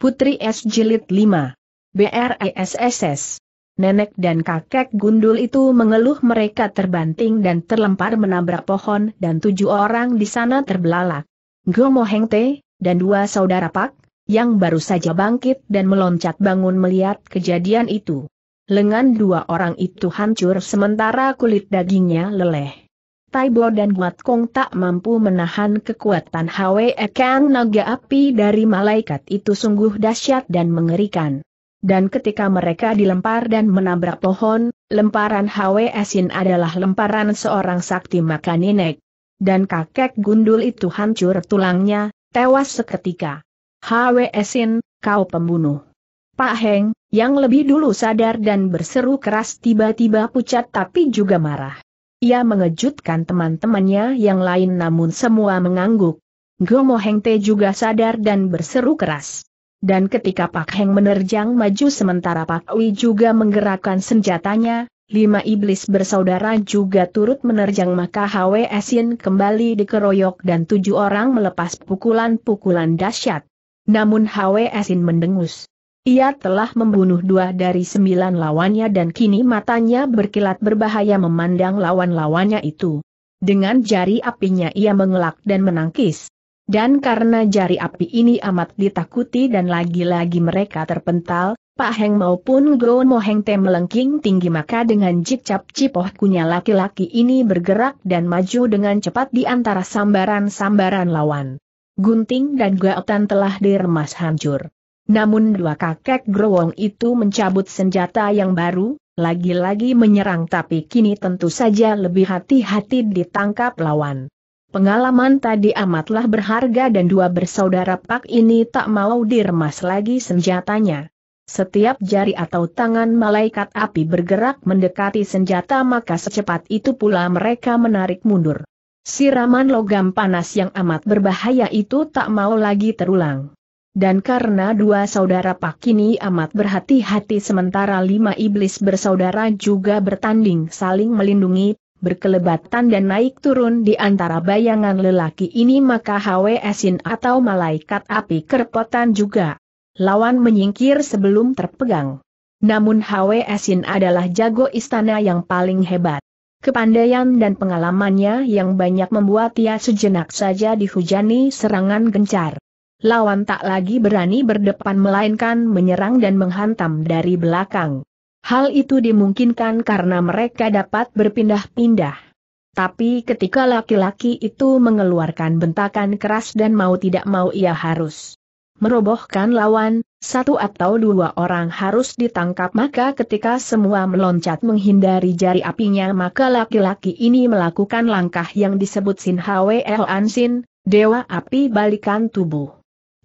Putri S. Jilid 5. BRESSS. Nenek dan kakek gundul itu mengeluh mereka terbanting dan terlempar menabrak pohon dan tujuh orang di sana terbelalak. Gomo Hengte, dan dua saudara Pak, yang baru saja bangkit dan meloncat bangun melihat kejadian itu. Lengan dua orang itu hancur sementara kulit dagingnya leleh. Taibo dan Guat Kong tak mampu menahan kekuatan Hwe Ekan naga api dari malaikat itu sungguh dahsyat dan mengerikan. Dan ketika mereka dilempar dan menabrak pohon, lemparan Hwe Esin adalah lemparan seorang sakti maka nenek. Dan kakek gundul itu hancur tulangnya, tewas seketika. Hwe Esin, kau pembunuh. Pak Heng, yang lebih dulu sadar dan berseru keras tiba-tiba pucat tapi juga marah. Ia mengejutkan teman-temannya yang lain namun semua mengangguk. Gomo Hengte juga sadar dan berseru keras. Dan ketika Pak Heng menerjang maju sementara Pak Wi juga menggerakkan senjatanya, lima iblis bersaudara juga turut menerjang maka HW Esin kembali dikeroyok dan tujuh orang melepas pukulan-pukulan dahsyat. Namun HW Esin mendengus. Ia telah membunuh dua dari sembilan lawannya dan kini matanya berkilat berbahaya memandang lawan-lawannya itu. Dengan jari apinya ia mengelak dan menangkis. Dan karena jari api ini amat ditakuti dan lagi-lagi mereka terpental, Pak Heng maupun Go Mo Heng Te melengking tinggi maka dengan jicap cipoh kunya laki-laki ini bergerak dan maju dengan cepat di antara sambaran-sambaran lawan. Gunting dan gautan telah diremas hancur. Namun dua kakek growong itu mencabut senjata yang baru, lagi-lagi menyerang tapi kini tentu saja lebih hati-hati ditangkap lawan. Pengalaman tadi amatlah berharga dan dua bersaudara Pak ini tak mau diremas lagi senjatanya. Setiap jari atau tangan malaikat api bergerak mendekati senjata maka secepat itu pula mereka menarik mundur. Siraman logam panas yang amat berbahaya itu tak mau lagi terulang dan karena dua saudara ini amat berhati-hati sementara lima iblis bersaudara juga bertanding saling melindungi, berkelebatan dan naik turun di antara bayangan lelaki ini maka Asin atau malaikat api kerepotan juga. Lawan menyingkir sebelum terpegang. Namun Asin adalah jago istana yang paling hebat. Kepandaian dan pengalamannya yang banyak membuat ia sejenak saja dihujani serangan gencar lawan tak lagi berani berdepan melainkan menyerang dan menghantam dari belakang. Hal itu dimungkinkan karena mereka dapat berpindah-pindah. Tapi ketika laki-laki itu mengeluarkan bentakan keras dan mau tidak mau ia harus merobohkan lawan, satu atau dua orang harus ditangkap maka ketika semua meloncat menghindari jari apinya maka laki-laki ini melakukan langkah yang disebut Sin Hwe El Dewa Api Balikan Tubuh.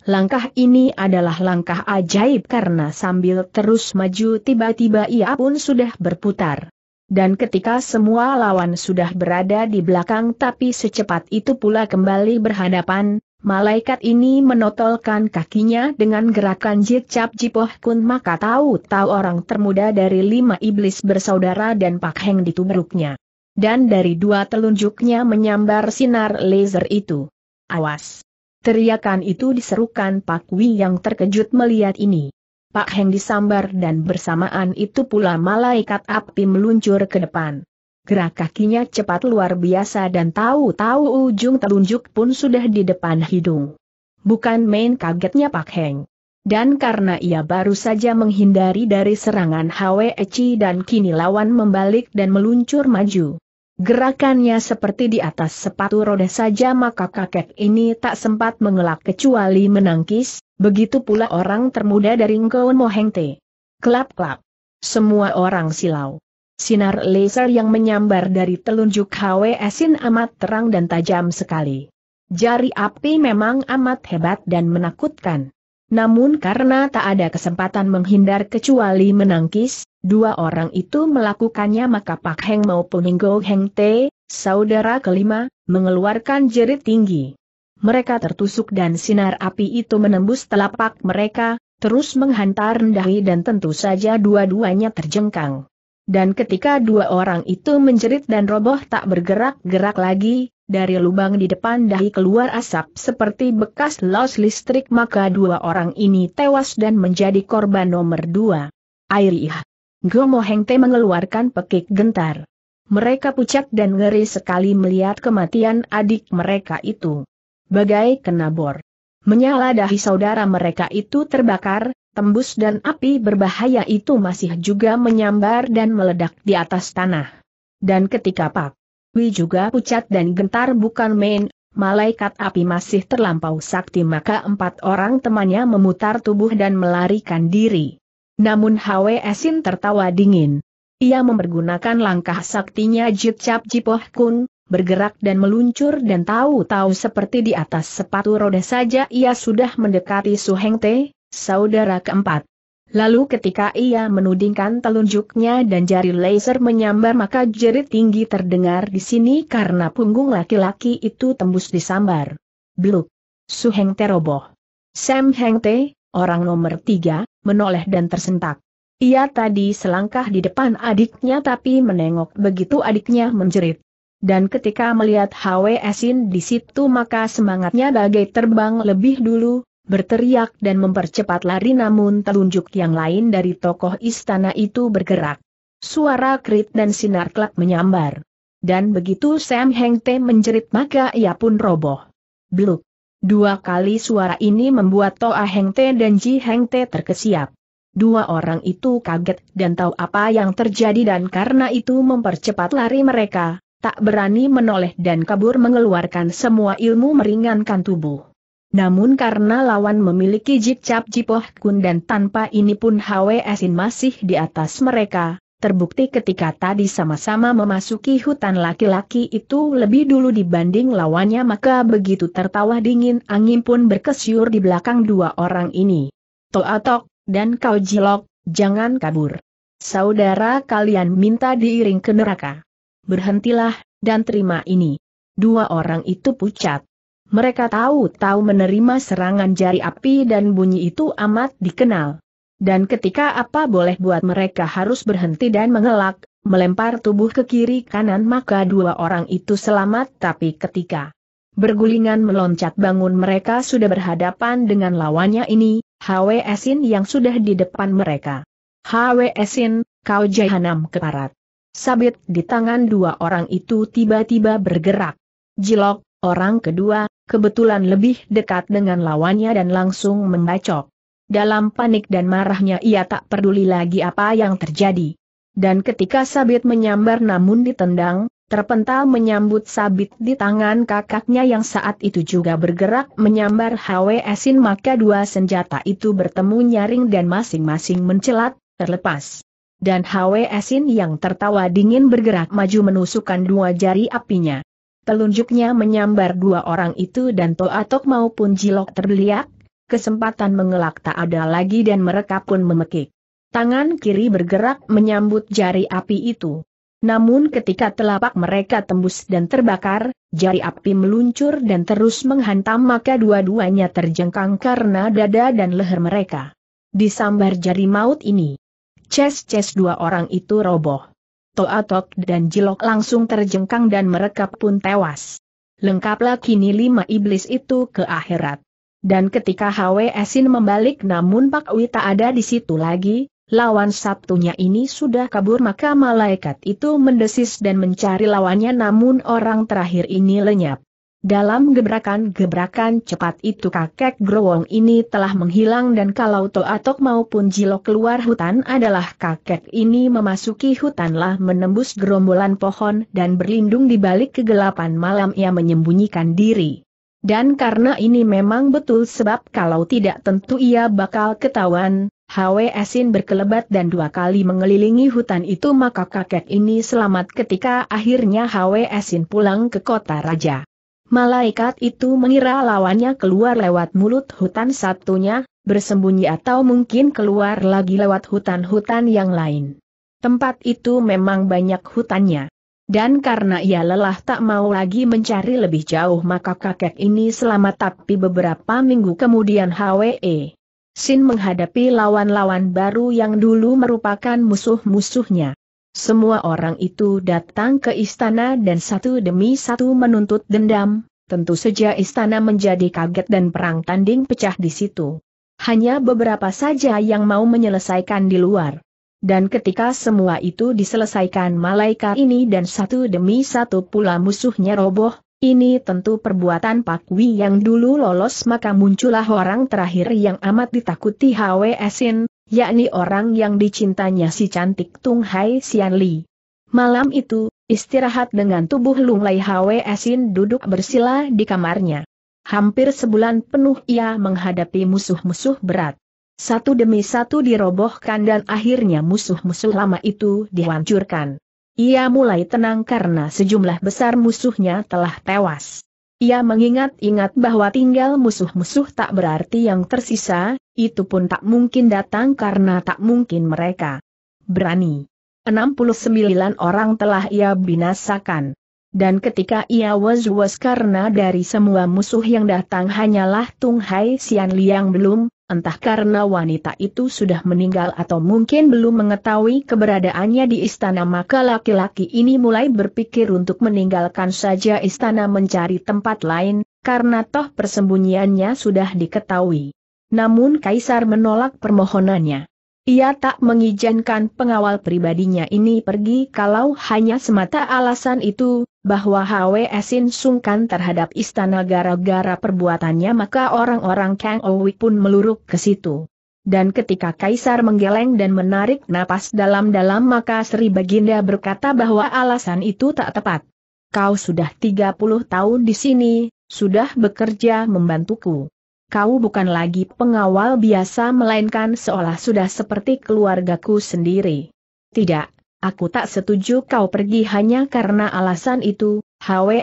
Langkah ini adalah langkah ajaib karena sambil terus maju tiba-tiba ia pun sudah berputar. Dan ketika semua lawan sudah berada di belakang tapi secepat itu pula kembali berhadapan, malaikat ini menotolkan kakinya dengan gerakan jicap jipoh kun maka tahu-tahu orang termuda dari lima iblis bersaudara dan Pak Heng ditubruknya. Dan dari dua telunjuknya menyambar sinar laser itu. Awas! Teriakan itu diserukan Pak Wi yang terkejut melihat ini. Pak Heng disambar dan bersamaan itu pula malaikat api meluncur ke depan. Gerak kakinya cepat luar biasa dan tahu-tahu ujung telunjuk pun sudah di depan hidung. Bukan main kagetnya Pak Heng. Dan karena ia baru saja menghindari dari serangan Hwe Eci dan kini lawan membalik dan meluncur maju. Gerakannya seperti di atas sepatu roda saja maka kakek ini tak sempat mengelak kecuali menangkis, begitu pula orang termuda dari Ngkon Mohengte. Klap-klap. Semua orang silau. Sinar laser yang menyambar dari telunjuk Hwe Sin amat terang dan tajam sekali. Jari api memang amat hebat dan menakutkan. Namun karena tak ada kesempatan menghindar kecuali menangkis, Dua orang itu melakukannya maka Pak Heng maupun Inggo Heng Te, saudara kelima, mengeluarkan jerit tinggi. Mereka tertusuk dan sinar api itu menembus telapak mereka, terus menghantar rendahi dan tentu saja dua-duanya terjengkang. Dan ketika dua orang itu menjerit dan roboh tak bergerak-gerak lagi, dari lubang di depan dahi keluar asap seperti bekas los listrik maka dua orang ini tewas dan menjadi korban nomor dua. Airih. Gomo Hengte mengeluarkan pekik gentar. Mereka pucat dan ngeri sekali melihat kematian adik mereka itu. Bagai kena bor. Menyala dahi saudara mereka itu terbakar, tembus dan api berbahaya itu masih juga menyambar dan meledak di atas tanah. Dan ketika Pak Wi juga pucat dan gentar bukan main, malaikat api masih terlampau sakti maka empat orang temannya memutar tubuh dan melarikan diri. Namun Esin tertawa dingin. Ia mempergunakan langkah saktinya Cap Jipoh Kun, bergerak dan meluncur dan tahu-tahu seperti di atas sepatu roda saja ia sudah mendekati Heng Te, saudara keempat. Lalu ketika ia menudingkan telunjuknya dan jari laser menyambar maka jerit tinggi terdengar di sini karena punggung laki-laki itu tembus disambar. Bluk. Heng Te roboh. Sam Heng Te, orang nomor tiga, menoleh dan tersentak. Ia tadi selangkah di depan adiknya tapi menengok begitu adiknya menjerit. Dan ketika melihat Hwe Esin di situ maka semangatnya bagai terbang lebih dulu, berteriak dan mempercepat lari namun telunjuk yang lain dari tokoh istana itu bergerak. Suara krit dan sinar kelak menyambar. Dan begitu Sam Heng Te menjerit maka ia pun roboh. Bluk. Dua kali suara ini membuat Toa Heng Te dan Ji Heng Te terkesiap. Dua orang itu kaget dan tahu apa yang terjadi dan karena itu mempercepat lari mereka, tak berani menoleh dan kabur mengeluarkan semua ilmu meringankan tubuh. Namun karena lawan memiliki Jip Cap Jipoh Kun dan tanpa ini pun Hwe Asin masih di atas mereka, Terbukti ketika tadi sama-sama memasuki hutan laki-laki itu lebih dulu dibanding lawannya maka begitu tertawa dingin angin pun berkesyur di belakang dua orang ini. Toatok, dan kau jilok, jangan kabur. Saudara kalian minta diiring ke neraka. Berhentilah, dan terima ini. Dua orang itu pucat. Mereka tahu-tahu menerima serangan jari api dan bunyi itu amat dikenal. Dan ketika apa boleh buat mereka harus berhenti dan mengelak, melempar tubuh ke kiri kanan maka dua orang itu selamat tapi ketika bergulingan meloncat bangun mereka sudah berhadapan dengan lawannya ini, Hwe Esin yang sudah di depan mereka. Hwe Esin, kau jahanam keparat. Sabit di tangan dua orang itu tiba-tiba bergerak. Jilok, orang kedua, kebetulan lebih dekat dengan lawannya dan langsung membacok. Dalam panik dan marahnya ia tak peduli lagi apa yang terjadi. Dan ketika sabit menyambar namun ditendang, terpental menyambut sabit di tangan kakaknya yang saat itu juga bergerak menyambar Esin maka dua senjata itu bertemu nyaring dan masing-masing mencelat, terlepas. Dan Esin yang tertawa dingin bergerak maju menusukkan dua jari apinya. Telunjuknya menyambar dua orang itu dan Toatok maupun Jilok terbeliak, kesempatan mengelak tak ada lagi dan mereka pun memekik. Tangan kiri bergerak menyambut jari api itu. Namun ketika telapak mereka tembus dan terbakar, jari api meluncur dan terus menghantam maka dua-duanya terjengkang karena dada dan leher mereka. Disambar jari maut ini. Ces-ces dua orang itu roboh. Toatok dan Jilok langsung terjengkang dan mereka pun tewas. Lengkaplah kini lima iblis itu ke akhirat. Dan ketika Sin membalik namun Pak Wi tak ada di situ lagi, lawan Sabtunya ini sudah kabur maka malaikat itu mendesis dan mencari lawannya namun orang terakhir ini lenyap. Dalam gebrakan-gebrakan cepat itu kakek growong ini telah menghilang dan kalau Toatok maupun Jilo keluar hutan adalah kakek ini memasuki hutanlah menembus gerombolan pohon dan berlindung di balik kegelapan malam ia menyembunyikan diri. Dan karena ini memang betul sebab kalau tidak tentu ia bakal ketahuan, Hwe Esin berkelebat dan dua kali mengelilingi hutan itu maka kakek ini selamat ketika akhirnya Hwe Esin pulang ke kota raja. Malaikat itu mengira lawannya keluar lewat mulut hutan satunya, bersembunyi atau mungkin keluar lagi lewat hutan-hutan yang lain. Tempat itu memang banyak hutannya. Dan karena ia lelah tak mau lagi mencari lebih jauh maka kakek ini selamat tapi beberapa minggu kemudian HWE. Sin menghadapi lawan-lawan baru yang dulu merupakan musuh-musuhnya. Semua orang itu datang ke istana dan satu demi satu menuntut dendam, tentu saja istana menjadi kaget dan perang tanding pecah di situ. Hanya beberapa saja yang mau menyelesaikan di luar. Dan ketika semua itu diselesaikan malaikat ini dan satu demi satu pula musuhnya roboh, ini tentu perbuatan Pak Wi yang dulu lolos maka muncullah orang terakhir yang amat ditakuti Hwe Sin, yakni orang yang dicintanya si cantik Tung Hai Sian Li. Malam itu, istirahat dengan tubuh Lung Lai Hwe Sin duduk bersila di kamarnya. Hampir sebulan penuh ia menghadapi musuh-musuh berat. Satu demi satu dirobohkan dan akhirnya musuh-musuh lama itu dihancurkan. Ia mulai tenang karena sejumlah besar musuhnya telah tewas. Ia mengingat-ingat bahwa tinggal musuh-musuh tak berarti yang tersisa, itu pun tak mungkin datang karena tak mungkin mereka berani. 69 orang telah ia binasakan. Dan ketika ia was-was karena dari semua musuh yang datang hanyalah Tung Hai Sian Liang belum, entah karena wanita itu sudah meninggal atau mungkin belum mengetahui keberadaannya di istana maka laki-laki ini mulai berpikir untuk meninggalkan saja istana mencari tempat lain, karena toh persembunyiannya sudah diketahui. Namun Kaisar menolak permohonannya. Ia tak mengizinkan pengawal pribadinya ini pergi kalau hanya semata alasan itu, bahwa Sin sungkan terhadap istana gara-gara perbuatannya maka orang-orang Kang Owi pun meluruk ke situ. Dan ketika Kaisar menggeleng dan menarik napas dalam-dalam maka Sri Baginda berkata bahwa alasan itu tak tepat. Kau sudah 30 tahun di sini, sudah bekerja membantuku kau bukan lagi pengawal biasa melainkan seolah sudah seperti keluargaku sendiri. Tidak, aku tak setuju kau pergi hanya karena alasan itu,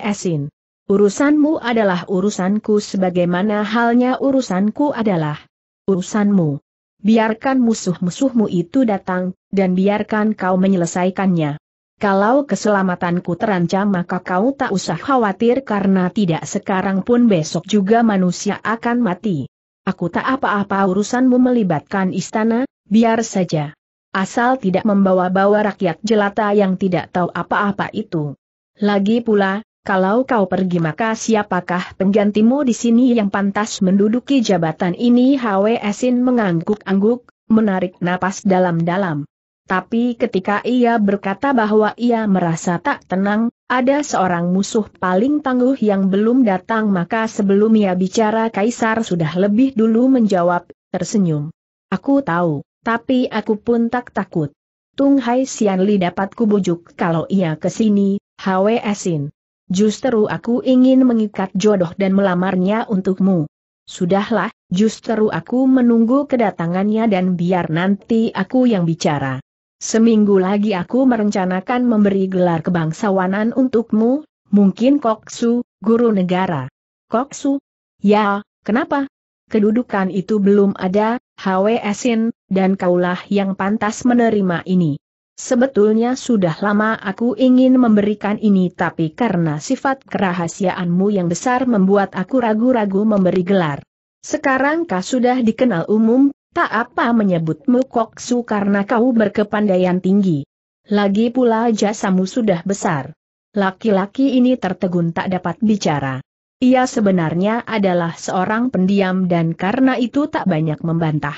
Esin. Urusanmu adalah urusanku sebagaimana halnya urusanku adalah urusanmu. Biarkan musuh-musuhmu itu datang, dan biarkan kau menyelesaikannya. Kalau keselamatanku terancam maka kau tak usah khawatir karena tidak sekarang pun besok juga manusia akan mati. Aku tak apa-apa urusanmu melibatkan istana, biar saja. Asal tidak membawa-bawa rakyat jelata yang tidak tahu apa-apa itu. Lagi pula, kalau kau pergi maka siapakah penggantimu di sini yang pantas menduduki jabatan ini? Asin mengangguk-angguk, menarik napas dalam-dalam. Tapi ketika ia berkata bahwa ia merasa tak tenang, ada seorang musuh paling tangguh yang belum datang maka sebelum ia bicara Kaisar sudah lebih dulu menjawab, tersenyum. Aku tahu, tapi aku pun tak takut. Tung Hai Sian Li dapat kubujuk kalau ia kesini, Hwe Asin. Justru aku ingin mengikat jodoh dan melamarnya untukmu. Sudahlah, justru aku menunggu kedatangannya dan biar nanti aku yang bicara. Seminggu lagi aku merencanakan memberi gelar kebangsawanan untukmu, mungkin Koksu, guru negara. Koksu? Ya, kenapa? Kedudukan itu belum ada, Hwe Esin, dan kaulah yang pantas menerima ini. Sebetulnya sudah lama aku ingin memberikan ini tapi karena sifat kerahasiaanmu yang besar membuat aku ragu-ragu memberi gelar. Sekarang kau sudah dikenal umum, Tak apa menyebutmu koksu karena kau berkepandaian tinggi. Lagi pula jasamu sudah besar. Laki-laki ini tertegun tak dapat bicara. Ia sebenarnya adalah seorang pendiam dan karena itu tak banyak membantah.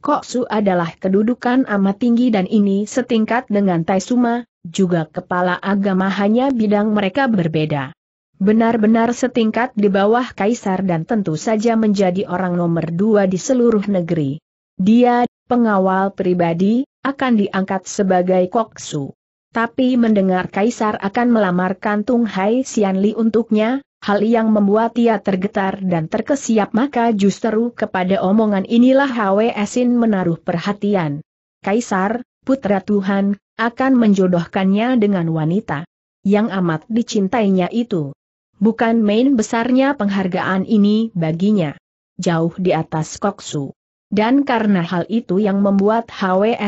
Koksu adalah kedudukan amat tinggi dan ini setingkat dengan Taisuma, juga kepala agama hanya bidang mereka berbeda. Benar-benar setingkat di bawah kaisar dan tentu saja menjadi orang nomor dua di seluruh negeri. Dia, pengawal pribadi, akan diangkat sebagai koksu. Tapi mendengar Kaisar akan melamarkan Tung Hai Xianli untuknya, hal yang membuat ia tergetar dan terkesiap maka justru kepada omongan inilah Sin menaruh perhatian. Kaisar, putra Tuhan, akan menjodohkannya dengan wanita yang amat dicintainya itu. Bukan main besarnya penghargaan ini baginya. Jauh di atas koksu. Dan karena hal itu yang membuat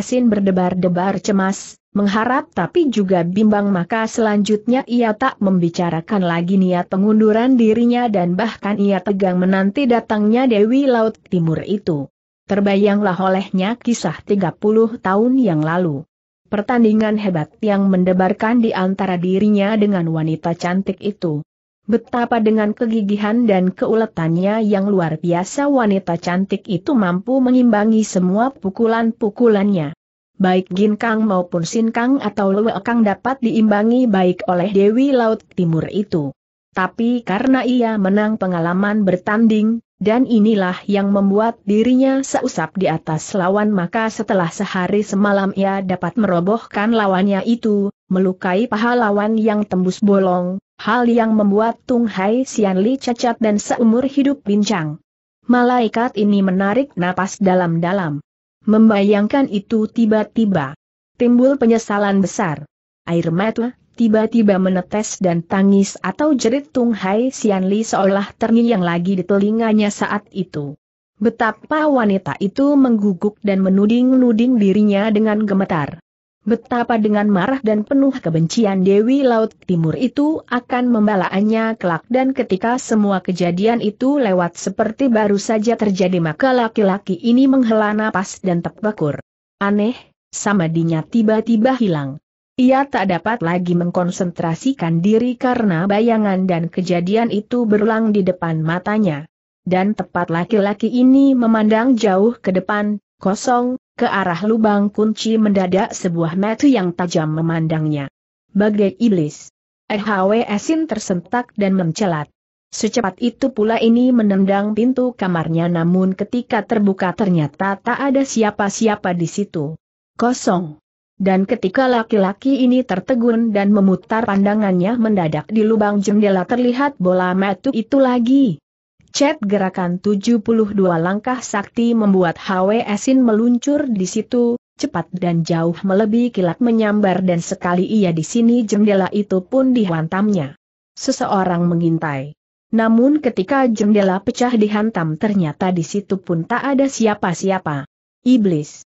Sin berdebar-debar cemas, mengharap tapi juga bimbang maka selanjutnya ia tak membicarakan lagi niat pengunduran dirinya dan bahkan ia tegang menanti datangnya Dewi Laut Timur itu. Terbayanglah olehnya kisah 30 tahun yang lalu. Pertandingan hebat yang mendebarkan di antara dirinya dengan wanita cantik itu. Betapa dengan kegigihan dan keuletannya yang luar biasa wanita cantik itu mampu mengimbangi semua pukulan-pukulannya. Baik Gin Kang maupun Sin Kang atau Lue Kang dapat diimbangi baik oleh Dewi Laut Timur itu. Tapi karena ia menang pengalaman bertanding, dan inilah yang membuat dirinya seusap di atas lawan maka setelah sehari semalam ia dapat merobohkan lawannya itu, melukai paha lawan yang tembus bolong, hal yang membuat Tung Hai Sian Li cacat dan seumur hidup bincang. Malaikat ini menarik napas dalam-dalam. Membayangkan itu tiba-tiba. Timbul penyesalan besar. Air mata tiba-tiba menetes dan tangis atau jerit Tung Hai Sian Li seolah terngiang lagi di telinganya saat itu. Betapa wanita itu mengguguk dan menuding-nuding dirinya dengan gemetar. Betapa dengan marah dan penuh kebencian Dewi Laut Timur itu akan membalaannya kelak dan ketika semua kejadian itu lewat seperti baru saja terjadi maka laki-laki ini menghela napas dan tepakur. Aneh, sama samadinya tiba-tiba hilang. Ia tak dapat lagi mengkonsentrasikan diri karena bayangan dan kejadian itu berulang di depan matanya. Dan tepat laki-laki ini memandang jauh ke depan, kosong, ke arah lubang kunci mendadak sebuah metu yang tajam memandangnya. Bagai iblis. Asin tersentak dan mencelat. Secepat itu pula ini menendang pintu kamarnya namun ketika terbuka ternyata tak ada siapa-siapa di situ. Kosong. Dan ketika laki-laki ini tertegun dan memutar pandangannya mendadak di lubang jendela terlihat bola metu itu lagi. Chat gerakan 72 langkah sakti membuat Esin meluncur di situ, cepat dan jauh melebihi kilat menyambar dan sekali ia di sini jendela itu pun dihantamnya. Seseorang mengintai. Namun ketika jendela pecah dihantam ternyata di situ pun tak ada siapa-siapa. Iblis.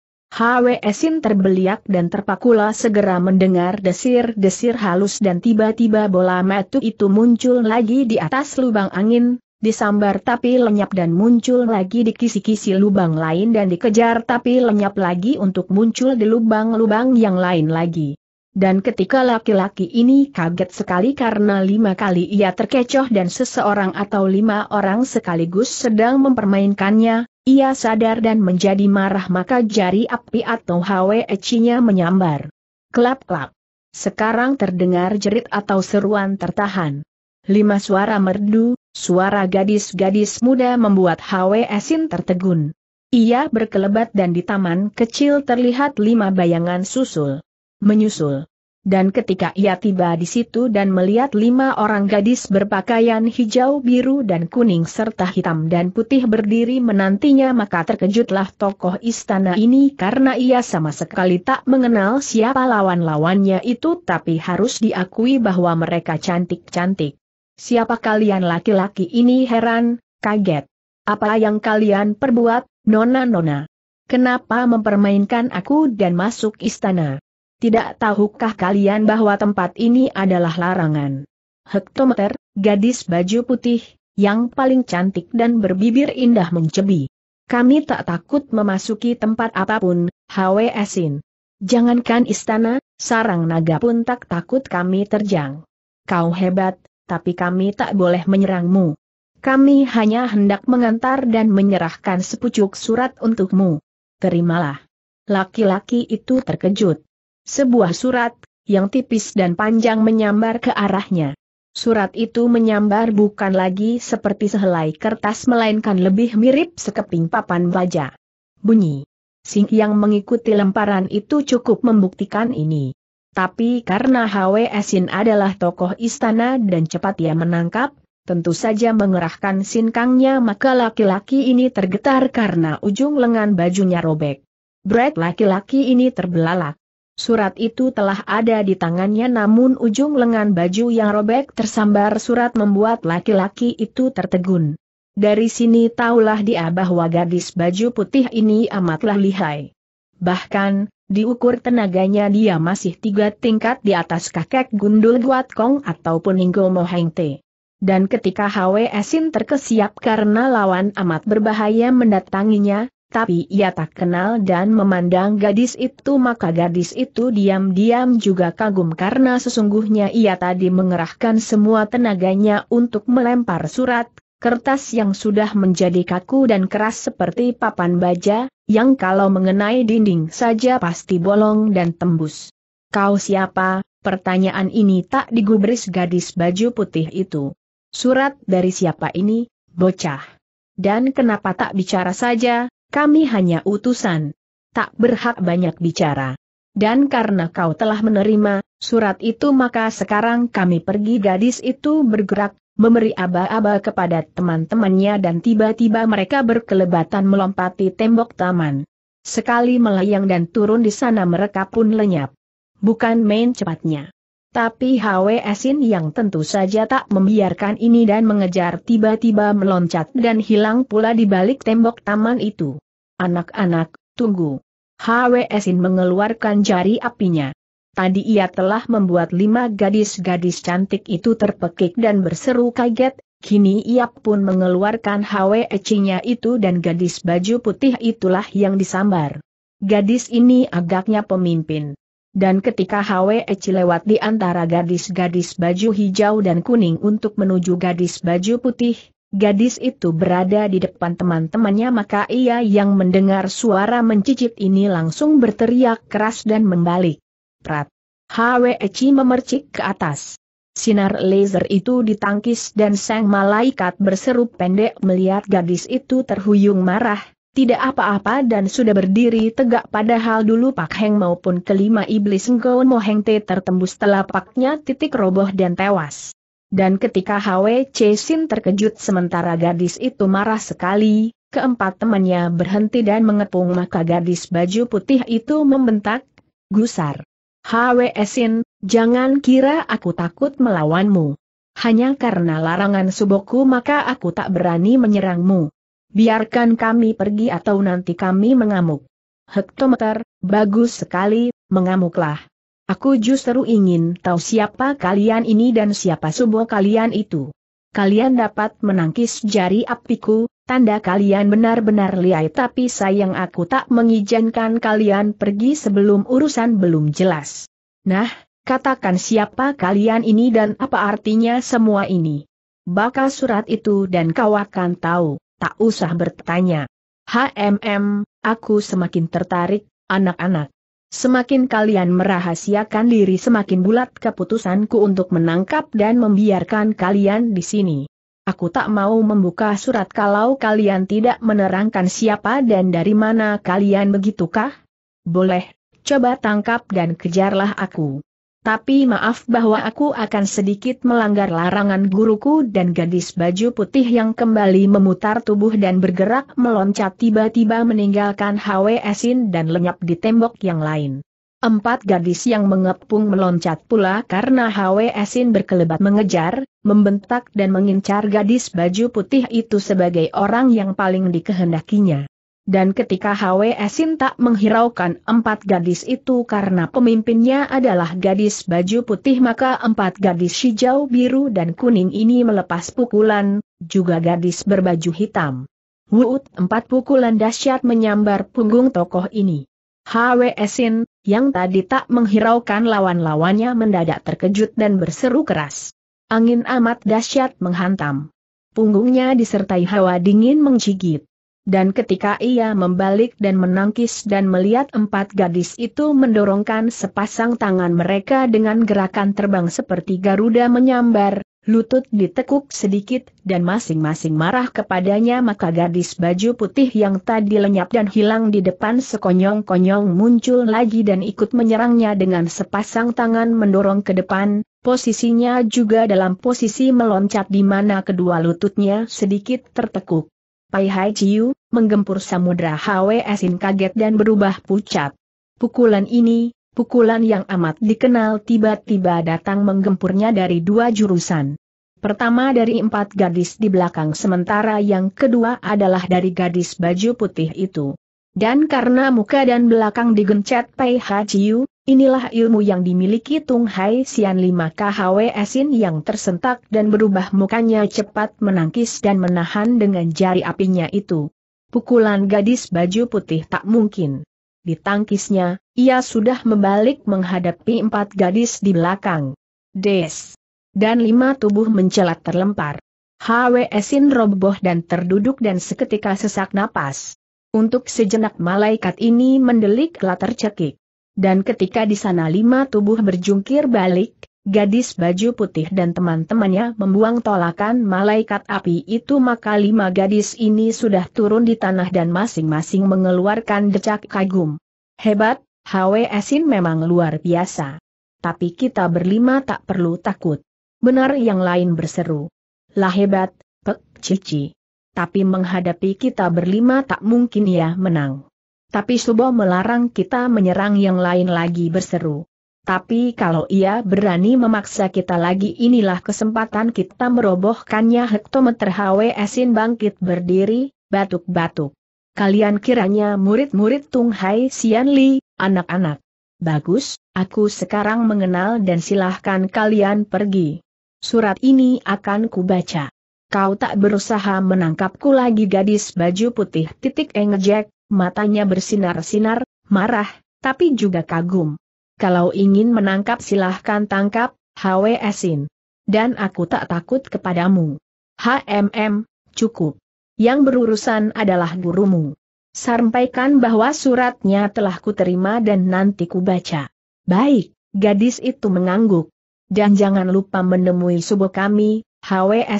Esin terbeliak dan terpakula segera mendengar desir-desir halus dan tiba-tiba bola metu itu muncul lagi di atas lubang angin, disambar tapi lenyap dan muncul lagi di kisi-kisi lubang lain dan dikejar tapi lenyap lagi untuk muncul di lubang-lubang yang lain lagi. Dan ketika laki-laki ini kaget sekali karena lima kali ia terkecoh dan seseorang atau lima orang sekaligus sedang mempermainkannya, ia sadar dan menjadi marah maka jari api atau hawe ecinya menyambar. Klap-klap. Sekarang terdengar jerit atau seruan tertahan. Lima suara merdu, suara gadis-gadis muda membuat Hwesin tertegun. Ia berkelebat dan di taman kecil terlihat lima bayangan susul. Menyusul. Dan ketika ia tiba di situ dan melihat lima orang gadis berpakaian hijau biru dan kuning serta hitam dan putih berdiri menantinya maka terkejutlah tokoh istana ini karena ia sama sekali tak mengenal siapa lawan-lawannya itu tapi harus diakui bahwa mereka cantik-cantik. Siapa kalian laki-laki ini heran, kaget. Apa yang kalian perbuat, nona-nona? Kenapa mempermainkan aku dan masuk istana? Tidak tahukah kalian bahwa tempat ini adalah larangan? Hektometer, gadis baju putih, yang paling cantik dan berbibir indah mencebi. Kami tak takut memasuki tempat apapun, HWSin. Jangankan istana, sarang naga pun tak takut kami terjang. Kau hebat, tapi kami tak boleh menyerangmu. Kami hanya hendak mengantar dan menyerahkan sepucuk surat untukmu. Terimalah. Laki-laki itu terkejut. Sebuah surat, yang tipis dan panjang menyambar ke arahnya. Surat itu menyambar bukan lagi seperti sehelai kertas melainkan lebih mirip sekeping papan baja. Bunyi. Sing yang mengikuti lemparan itu cukup membuktikan ini. Tapi karena Hwe Sin adalah tokoh istana dan cepat ia menangkap, tentu saja mengerahkan sinkangnya maka laki-laki ini tergetar karena ujung lengan bajunya robek. Brad laki-laki ini terbelalak. Surat itu telah ada di tangannya namun ujung lengan baju yang robek tersambar surat membuat laki-laki itu tertegun. Dari sini taulah dia bahwa gadis baju putih ini amatlah lihai. Bahkan, Diukur tenaganya dia masih tiga tingkat di atas kakek gundul Guat Kong ataupun Inggo Moheng Te. Dan ketika Hwe Sin terkesiap karena lawan amat berbahaya mendatanginya, tapi ia tak kenal dan memandang gadis itu maka gadis itu diam-diam juga kagum karena sesungguhnya ia tadi mengerahkan semua tenaganya untuk melempar surat kertas yang sudah menjadi kaku dan keras seperti papan baja, yang kalau mengenai dinding saja pasti bolong dan tembus. Kau siapa? Pertanyaan ini tak digubris gadis baju putih itu. Surat dari siapa ini, bocah? Dan kenapa tak bicara saja, kami hanya utusan. Tak berhak banyak bicara. Dan karena kau telah menerima surat itu maka sekarang kami pergi gadis itu bergerak memberi aba-aba kepada teman-temannya dan tiba-tiba mereka berkelebatan melompati tembok taman. Sekali melayang dan turun di sana mereka pun lenyap. Bukan main cepatnya. Tapi Hwe Asin yang tentu saja tak membiarkan ini dan mengejar tiba-tiba meloncat dan hilang pula di balik tembok taman itu. Anak-anak, tunggu. Hwe Asin mengeluarkan jari apinya. Tadi ia telah membuat lima gadis-gadis cantik itu terpekik dan berseru kaget, kini ia pun mengeluarkan hawe ecinya itu dan gadis baju putih itulah yang disambar. Gadis ini agaknya pemimpin. Dan ketika eci lewat di antara gadis-gadis baju hijau dan kuning untuk menuju gadis baju putih, Gadis itu berada di depan teman-temannya maka ia yang mendengar suara mencicit ini langsung berteriak keras dan membalik prat. Chi memercik ke atas. Sinar laser itu ditangkis dan sang malaikat berseru pendek melihat gadis itu terhuyung marah, tidak apa-apa dan sudah berdiri tegak padahal dulu Pak Heng maupun kelima iblis Ngo Mo Heng Te tertembus telapaknya titik roboh dan tewas. Dan ketika Chi Sin terkejut sementara gadis itu marah sekali, keempat temannya berhenti dan mengepung maka gadis baju putih itu membentak, gusar. Hwesin, jangan kira aku takut melawanmu. Hanya karena larangan suboku maka aku tak berani menyerangmu. Biarkan kami pergi atau nanti kami mengamuk. Hektometer, bagus sekali, mengamuklah. Aku justru ingin tahu siapa kalian ini dan siapa subuh kalian itu. Kalian dapat menangkis jari apiku, Tanda kalian benar-benar liai tapi sayang aku tak mengizinkan kalian pergi sebelum urusan belum jelas. Nah, katakan siapa kalian ini dan apa artinya semua ini. Bakal surat itu dan kau akan tahu, tak usah bertanya. HMM, aku semakin tertarik, anak-anak. Semakin kalian merahasiakan diri semakin bulat keputusanku untuk menangkap dan membiarkan kalian di sini. Aku tak mau membuka surat kalau kalian tidak menerangkan siapa dan dari mana kalian begitukah? Boleh, coba tangkap dan kejarlah aku. Tapi maaf bahwa aku akan sedikit melanggar larangan guruku dan gadis baju putih yang kembali memutar tubuh dan bergerak meloncat tiba-tiba meninggalkan HW Esin dan lenyap di tembok yang lain. Empat gadis yang mengepung meloncat pula karena Sin berkelebat mengejar, membentak dan mengincar gadis baju putih itu sebagai orang yang paling dikehendakinya. Dan ketika Sin tak menghiraukan empat gadis itu karena pemimpinnya adalah gadis baju putih maka empat gadis hijau biru dan kuning ini melepas pukulan, juga gadis berbaju hitam. Wuut empat pukulan dahsyat menyambar punggung tokoh ini. Sin, yang tadi tak menghiraukan lawan-lawannya mendadak terkejut dan berseru keras. Angin amat dahsyat menghantam. Punggungnya disertai hawa dingin menggigit. Dan ketika ia membalik dan menangkis dan melihat empat gadis itu mendorongkan sepasang tangan mereka dengan gerakan terbang seperti Garuda menyambar, lutut ditekuk sedikit, dan masing-masing marah kepadanya maka gadis baju putih yang tadi lenyap dan hilang di depan sekonyong-konyong muncul lagi dan ikut menyerangnya dengan sepasang tangan mendorong ke depan, posisinya juga dalam posisi meloncat di mana kedua lututnya sedikit tertekuk. Pai Hai Chiu, menggempur samudra Hwe Esin kaget dan berubah pucat. Pukulan ini, Pukulan yang amat dikenal tiba-tiba datang menggempurnya dari dua jurusan. Pertama dari empat gadis di belakang sementara yang kedua adalah dari gadis baju putih itu. Dan karena muka dan belakang digencet Pei Hajiu, inilah ilmu yang dimiliki Tung Hai Sian Lima KHW Esin yang tersentak dan berubah mukanya cepat menangkis dan menahan dengan jari apinya itu. Pukulan gadis baju putih tak mungkin di tangkisnya, ia sudah membalik menghadapi empat gadis di belakang. Des. Dan lima tubuh mencelat terlempar. HWSin roboh dan terduduk dan seketika sesak napas. Untuk sejenak malaikat ini mendelik latar cekik. Dan ketika di sana lima tubuh berjungkir balik, Gadis baju putih dan teman-temannya membuang tolakan malaikat api itu maka lima gadis ini sudah turun di tanah dan masing-masing mengeluarkan decak kagum. Hebat, HWSin memang luar biasa. Tapi kita berlima tak perlu takut. Benar yang lain berseru. Lah hebat, pek cici. Tapi menghadapi kita berlima tak mungkin ia menang. Tapi Subo melarang kita menyerang yang lain lagi berseru. Tapi kalau ia berani memaksa kita lagi inilah kesempatan kita merobohkannya hektometer HWSin bangkit berdiri, batuk-batuk. Kalian kiranya murid-murid Tung Hai Sian Li, anak-anak. Bagus, aku sekarang mengenal dan silahkan kalian pergi. Surat ini akan kubaca. Kau tak berusaha menangkapku lagi gadis baju putih titik engejek, matanya bersinar-sinar, marah, tapi juga kagum. Kalau ingin menangkap silahkan tangkap, Sin. Dan aku tak takut kepadamu. HMM, cukup. Yang berurusan adalah gurumu. Sampaikan bahwa suratnya telah kuterima dan nanti kubaca. Baik, gadis itu mengangguk. Dan jangan lupa menemui subuh kami,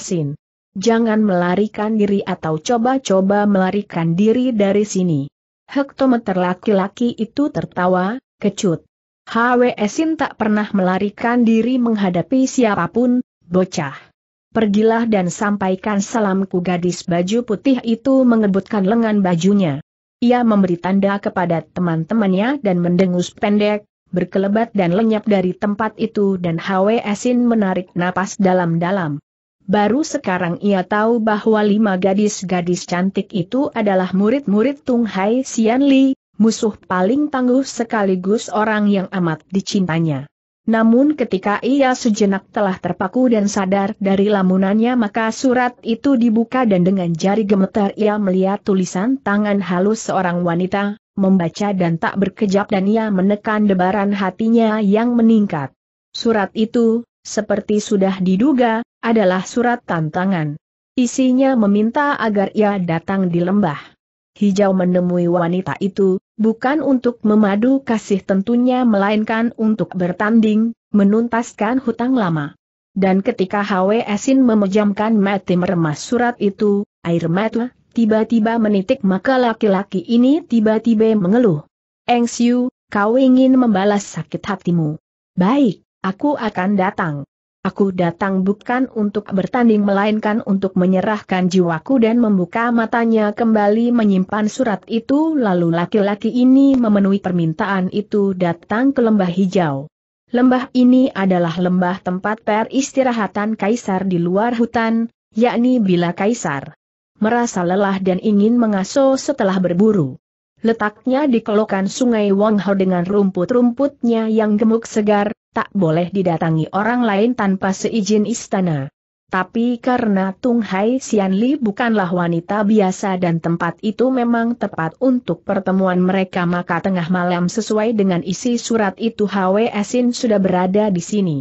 Sin. Jangan melarikan diri atau coba-coba melarikan diri dari sini. Hektometer laki-laki itu tertawa, kecut. Sin tak pernah melarikan diri menghadapi siapapun, bocah. Pergilah dan sampaikan salamku gadis baju putih itu mengebutkan lengan bajunya. Ia memberi tanda kepada teman-temannya dan mendengus pendek, berkelebat dan lenyap dari tempat itu dan Sin menarik napas dalam-dalam. Baru sekarang ia tahu bahwa lima gadis-gadis cantik itu adalah murid-murid Tung Hai Xian Li, musuh paling tangguh sekaligus orang yang amat dicintanya. Namun ketika ia sejenak telah terpaku dan sadar dari lamunannya maka surat itu dibuka dan dengan jari gemetar ia melihat tulisan tangan halus seorang wanita, membaca dan tak berkejap dan ia menekan debaran hatinya yang meningkat. Surat itu, seperti sudah diduga, adalah surat tantangan. Isinya meminta agar ia datang di lembah hijau menemui wanita itu, bukan untuk memadu kasih tentunya melainkan untuk bertanding, menuntaskan hutang lama. Dan ketika Hwe Sin memejamkan mata meremas surat itu, air mata tiba-tiba menitik maka laki-laki ini tiba-tiba mengeluh. Eng Siu, kau ingin membalas sakit hatimu. Baik, aku akan datang. Aku datang bukan untuk bertanding melainkan untuk menyerahkan jiwaku dan membuka matanya kembali menyimpan surat itu lalu laki-laki ini memenuhi permintaan itu datang ke lembah hijau. Lembah ini adalah lembah tempat peristirahatan kaisar di luar hutan, yakni bila kaisar merasa lelah dan ingin mengaso setelah berburu. Letaknya di kelokan sungai Wangho dengan rumput-rumputnya yang gemuk segar, tak boleh didatangi orang lain tanpa seizin istana. Tapi karena Tung Hai Xian Li bukanlah wanita biasa dan tempat itu memang tepat untuk pertemuan mereka maka tengah malam sesuai dengan isi surat itu Hwe Sin sudah berada di sini.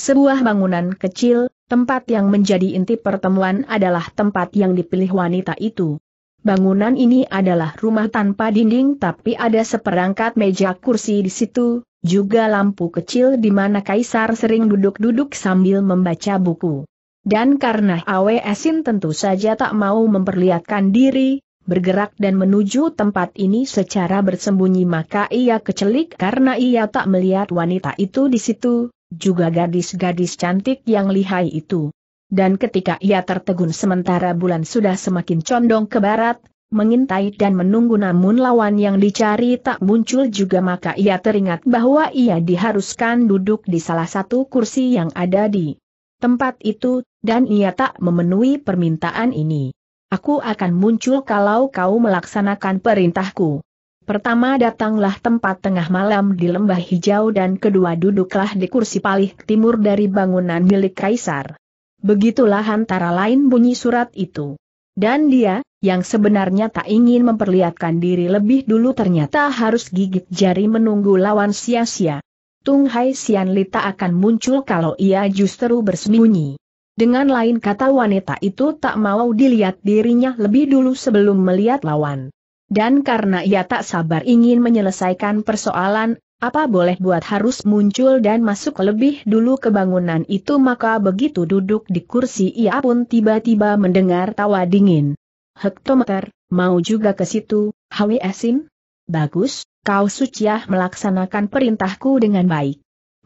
Sebuah bangunan kecil, tempat yang menjadi inti pertemuan adalah tempat yang dipilih wanita itu. Bangunan ini adalah rumah tanpa dinding tapi ada seperangkat meja kursi di situ, juga lampu kecil di mana Kaisar sering duduk-duduk sambil membaca buku. Dan karena Awe Esin tentu saja tak mau memperlihatkan diri, bergerak dan menuju tempat ini secara bersembunyi maka ia kecelik karena ia tak melihat wanita itu di situ, juga gadis-gadis cantik yang lihai itu. Dan ketika ia tertegun sementara bulan sudah semakin condong ke barat, mengintai dan menunggu namun lawan yang dicari tak muncul juga maka ia teringat bahwa ia diharuskan duduk di salah satu kursi yang ada di tempat itu, dan ia tak memenuhi permintaan ini. Aku akan muncul kalau kau melaksanakan perintahku. Pertama datanglah tempat tengah malam di lembah hijau dan kedua duduklah di kursi paling timur dari bangunan milik kaisar. Begitulah antara lain bunyi surat itu. Dan dia, yang sebenarnya tak ingin memperlihatkan diri lebih dulu ternyata harus gigit jari menunggu lawan sia-sia. Tung Hai Sian Li tak akan muncul kalau ia justru bersembunyi. Dengan lain kata wanita itu tak mau dilihat dirinya lebih dulu sebelum melihat lawan. Dan karena ia tak sabar ingin menyelesaikan persoalan, apa boleh buat harus muncul dan masuk lebih dulu ke bangunan itu maka begitu duduk di kursi ia pun tiba-tiba mendengar tawa dingin hektometer, mau juga ke situ, Hwi Esin? Bagus, kau suciah melaksanakan perintahku dengan baik.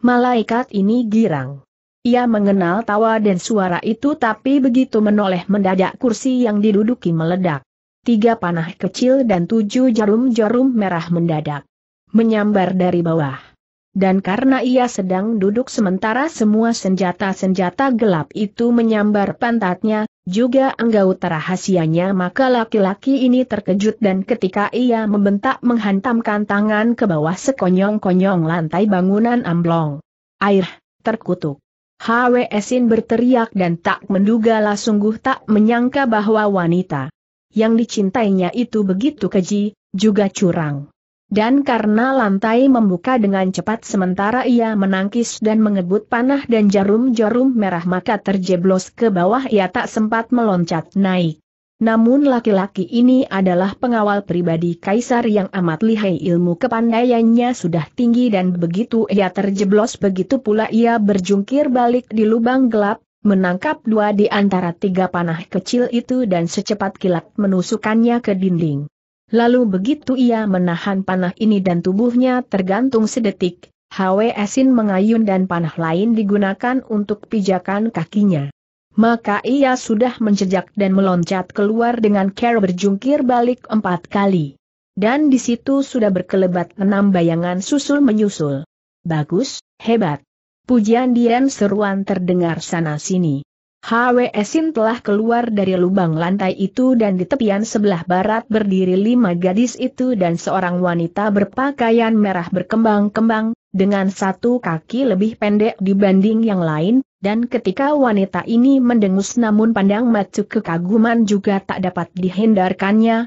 Malaikat ini girang. Ia mengenal tawa dan suara itu tapi begitu menoleh mendadak kursi yang diduduki meledak. Tiga panah kecil dan tujuh jarum-jarum merah mendadak. Menyambar dari bawah. Dan karena ia sedang duduk sementara semua senjata-senjata gelap itu menyambar pantatnya, juga anggota rahasianya maka laki-laki ini terkejut dan ketika ia membentak menghantamkan tangan ke bawah sekonyong-konyong lantai bangunan amblong. Air, terkutuk. Sin berteriak dan tak menduga lah sungguh tak menyangka bahwa wanita yang dicintainya itu begitu keji, juga curang. Dan karena lantai membuka dengan cepat sementara ia menangkis dan mengebut panah dan jarum-jarum merah maka terjeblos ke bawah ia tak sempat meloncat naik. Namun laki-laki ini adalah pengawal pribadi kaisar yang amat lihai ilmu kepandaiannya sudah tinggi dan begitu ia terjeblos begitu pula ia berjungkir balik di lubang gelap, menangkap dua di antara tiga panah kecil itu dan secepat kilat menusukannya ke dinding. Lalu begitu ia menahan panah ini dan tubuhnya tergantung sedetik, Hwe Esin mengayun dan panah lain digunakan untuk pijakan kakinya. Maka ia sudah menjejak dan meloncat keluar dengan cara berjungkir balik empat kali. Dan di situ sudah berkelebat enam bayangan susul menyusul. Bagus, hebat. Pujian Dian seruan terdengar sana-sini. Sin telah keluar dari lubang lantai itu dan di tepian sebelah barat berdiri lima gadis itu dan seorang wanita berpakaian merah berkembang-kembang, dengan satu kaki lebih pendek dibanding yang lain, dan ketika wanita ini mendengus namun pandang macu kekaguman juga tak dapat dihindarkannya,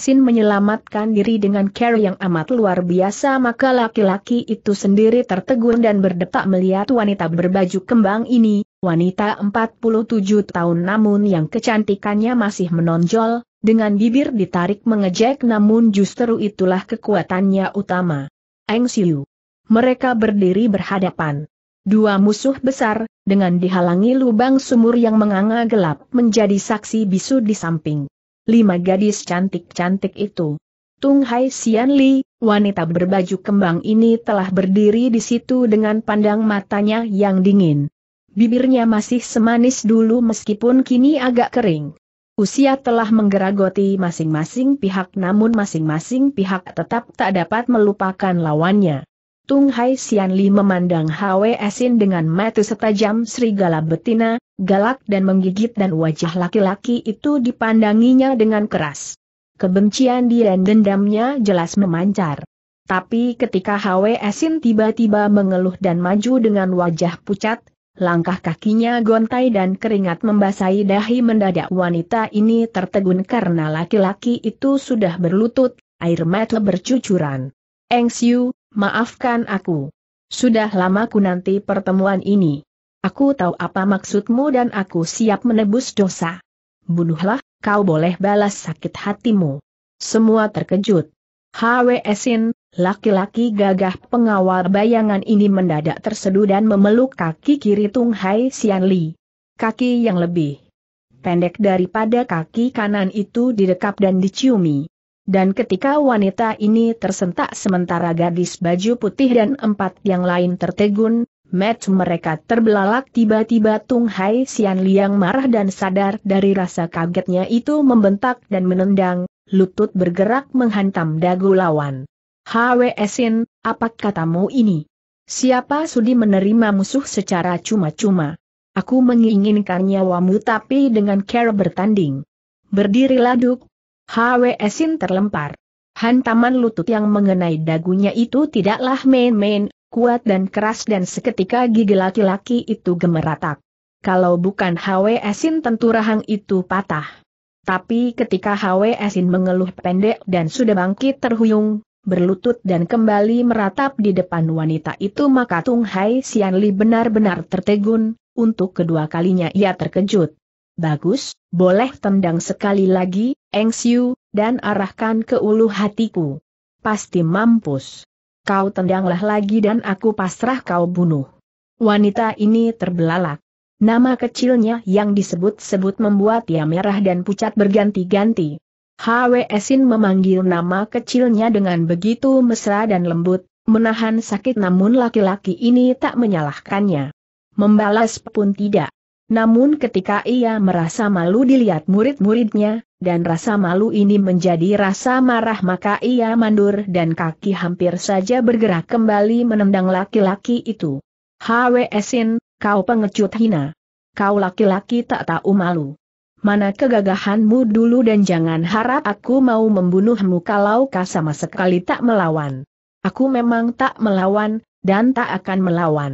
Sin menyelamatkan diri dengan care yang amat luar biasa maka laki-laki itu sendiri tertegun dan berdetak melihat wanita berbaju kembang ini, wanita 47 tahun namun yang kecantikannya masih menonjol, dengan bibir ditarik mengejek namun justru itulah kekuatannya utama. Eng Siu. Mereka berdiri berhadapan. Dua musuh besar, dengan dihalangi lubang sumur yang menganga gelap menjadi saksi bisu di samping. Lima gadis cantik-cantik itu. Tung Hai Xian Li, wanita berbaju kembang ini telah berdiri di situ dengan pandang matanya yang dingin. Bibirnya masih semanis dulu meskipun kini agak kering. Usia telah menggeragoti masing-masing pihak namun masing-masing pihak tetap tak dapat melupakan lawannya. Tung Hai Sian Li memandang Hwe Sin dengan mata setajam serigala betina, galak dan menggigit dan wajah laki-laki itu dipandanginya dengan keras. Kebencian dia dan dendamnya jelas memancar. Tapi ketika Hwe Sin tiba-tiba mengeluh dan maju dengan wajah pucat, Langkah kakinya gontai dan keringat membasahi dahi mendadak wanita ini tertegun karena laki-laki itu sudah berlutut, air mata bercucuran. Eng Siu, maafkan aku. Sudah lama ku nanti pertemuan ini. Aku tahu apa maksudmu dan aku siap menebus dosa. Bunuhlah, kau boleh balas sakit hatimu. Semua terkejut. Hwe Sin, Laki-laki gagah pengawal bayangan ini mendadak terseduh dan memeluk kaki kiri Tung Hai Sian Li. Kaki yang lebih pendek daripada kaki kanan itu didekap dan diciumi. Dan ketika wanita ini tersentak sementara gadis baju putih dan empat yang lain tertegun, Match mereka terbelalak tiba-tiba Tung Hai Sian yang marah dan sadar dari rasa kagetnya itu membentak dan menendang, lutut bergerak menghantam dagu lawan. HWSin, apa katamu ini? Siapa sudi menerima musuh secara cuma-cuma? Aku menginginkan nyawamu tapi dengan cara bertanding. Berdirilah duk. HWSin terlempar. Hantaman lutut yang mengenai dagunya itu tidaklah main-main, kuat dan keras dan seketika gigi laki-laki itu gemeratak. Kalau bukan HWSin tentu rahang itu patah. Tapi ketika HWSin mengeluh pendek dan sudah bangkit terhuyung, berlutut dan kembali meratap di depan wanita itu maka Tung Hai Sian Li benar-benar tertegun, untuk kedua kalinya ia terkejut. Bagus, boleh tendang sekali lagi, Eng Siu, dan arahkan ke ulu hatiku. Pasti mampus. Kau tendanglah lagi dan aku pasrah kau bunuh. Wanita ini terbelalak. Nama kecilnya yang disebut-sebut membuat ia merah dan pucat berganti-ganti. Esin memanggil nama kecilnya dengan begitu mesra dan lembut, menahan sakit namun laki-laki ini tak menyalahkannya. Membalas pun tidak. Namun ketika ia merasa malu dilihat murid-muridnya, dan rasa malu ini menjadi rasa marah maka ia mandur dan kaki hampir saja bergerak kembali menendang laki-laki itu. Esin, kau pengecut hina. Kau laki-laki tak tahu malu mana kegagahanmu dulu dan jangan harap aku mau membunuhmu kalau kau sama sekali tak melawan. Aku memang tak melawan, dan tak akan melawan.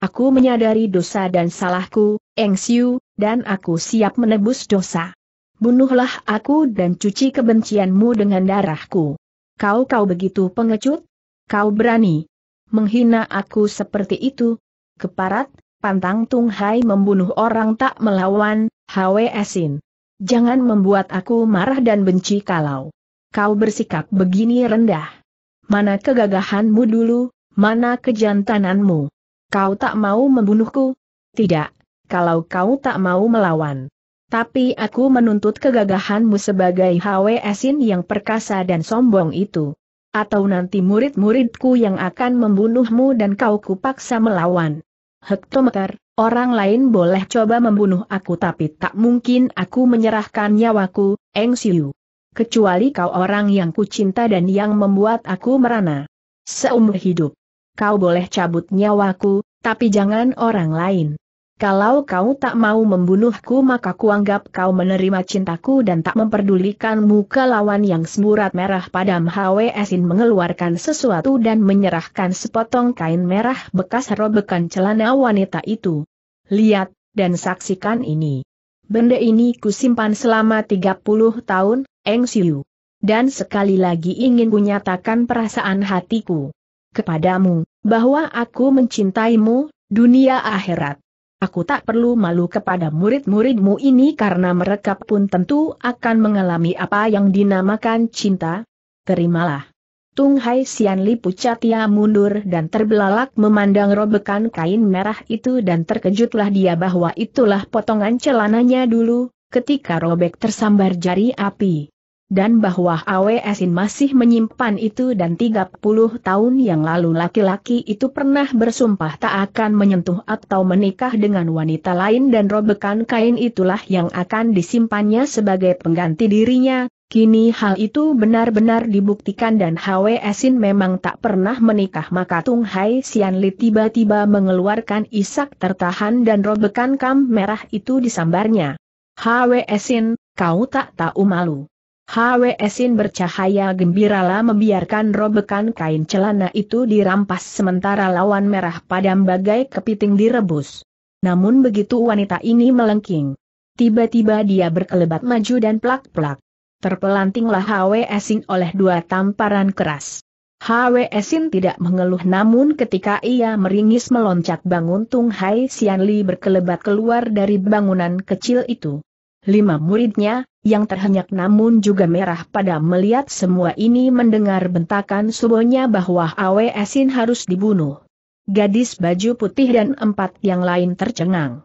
Aku menyadari dosa dan salahku, Eng Siu, dan aku siap menebus dosa. Bunuhlah aku dan cuci kebencianmu dengan darahku. Kau kau begitu pengecut? Kau berani menghina aku seperti itu? Keparat, pantang Tung Hai membunuh orang tak melawan, Hwe Esin. Jangan membuat aku marah dan benci kalau kau bersikap begini rendah. Mana kegagahanmu dulu, mana kejantananmu. Kau tak mau membunuhku? Tidak, kalau kau tak mau melawan. Tapi aku menuntut kegagahanmu sebagai Hwe Esin yang perkasa dan sombong itu. Atau nanti murid-muridku yang akan membunuhmu dan kau kupaksa melawan hektometer, orang lain boleh coba membunuh aku tapi tak mungkin aku menyerahkan nyawaku, Eng Siu. Kecuali kau orang yang kucinta dan yang membuat aku merana. Seumur hidup. Kau boleh cabut nyawaku, tapi jangan orang lain. Kalau kau tak mau membunuhku maka kuanggap kau menerima cintaku dan tak memperdulikan muka lawan yang semburat merah padam Esin mengeluarkan sesuatu dan menyerahkan sepotong kain merah bekas robekan celana wanita itu. Lihat, dan saksikan ini. Benda ini kusimpan selama 30 tahun, Eng Siu. Dan sekali lagi ingin kunyatakan perasaan hatiku kepadamu, bahwa aku mencintaimu, dunia akhirat. Aku tak perlu malu kepada murid-muridmu ini karena mereka pun tentu akan mengalami apa yang dinamakan cinta. Terimalah. Tung Hai Sian Li Pucatia mundur dan terbelalak memandang robekan kain merah itu dan terkejutlah dia bahwa itulah potongan celananya dulu, ketika robek tersambar jari api dan bahwa Awe Esin masih menyimpan itu dan 30 tahun yang lalu laki-laki itu pernah bersumpah tak akan menyentuh atau menikah dengan wanita lain dan robekan kain itulah yang akan disimpannya sebagai pengganti dirinya, Kini hal itu benar-benar dibuktikan dan Hwe Esin memang tak pernah menikah maka Tung Hai Sian Li tiba-tiba mengeluarkan isak tertahan dan robekan kam merah itu disambarnya. Hwe Esin, kau tak tahu malu. Esin bercahaya gembira gembiralah membiarkan robekan kain celana itu dirampas sementara lawan merah padam bagai kepiting direbus. Namun begitu wanita ini melengking. Tiba-tiba dia berkelebat maju dan plak-plak. Terpelantinglah Esin oleh dua tamparan keras. Esin tidak mengeluh namun ketika ia meringis meloncat bangun Tung Hai Sian Li berkelebat keluar dari bangunan kecil itu lima muridnya, yang terhenyak namun juga merah pada melihat semua ini mendengar bentakan subonya bahwa Awe Esin harus dibunuh. Gadis baju putih dan empat yang lain tercengang.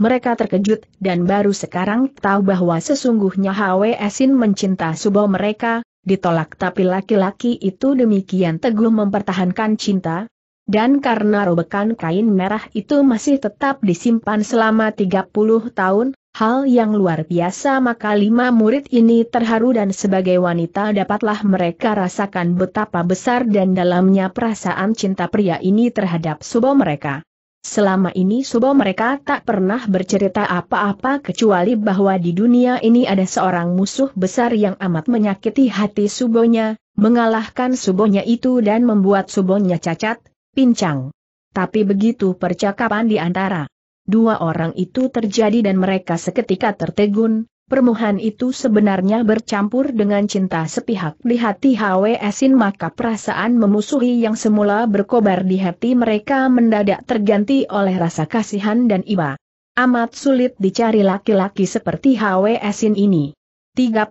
Mereka terkejut dan baru sekarang tahu bahwa sesungguhnya Hwe Esin mencinta Subo mereka, ditolak tapi laki-laki itu demikian teguh mempertahankan cinta, dan karena robekan kain merah itu masih tetap disimpan selama 30 tahun, Hal yang luar biasa maka lima murid ini terharu dan sebagai wanita dapatlah mereka rasakan betapa besar dan dalamnya perasaan cinta pria ini terhadap subo mereka. Selama ini subo mereka tak pernah bercerita apa-apa kecuali bahwa di dunia ini ada seorang musuh besar yang amat menyakiti hati subonya, mengalahkan subonya itu dan membuat subonya cacat, pincang. Tapi begitu percakapan di antara Dua orang itu terjadi dan mereka seketika tertegun, permohonan itu sebenarnya bercampur dengan cinta sepihak di hati Sin. maka perasaan memusuhi yang semula berkobar di hati mereka mendadak terganti oleh rasa kasihan dan iba. Amat sulit dicari laki-laki seperti Sin ini. 30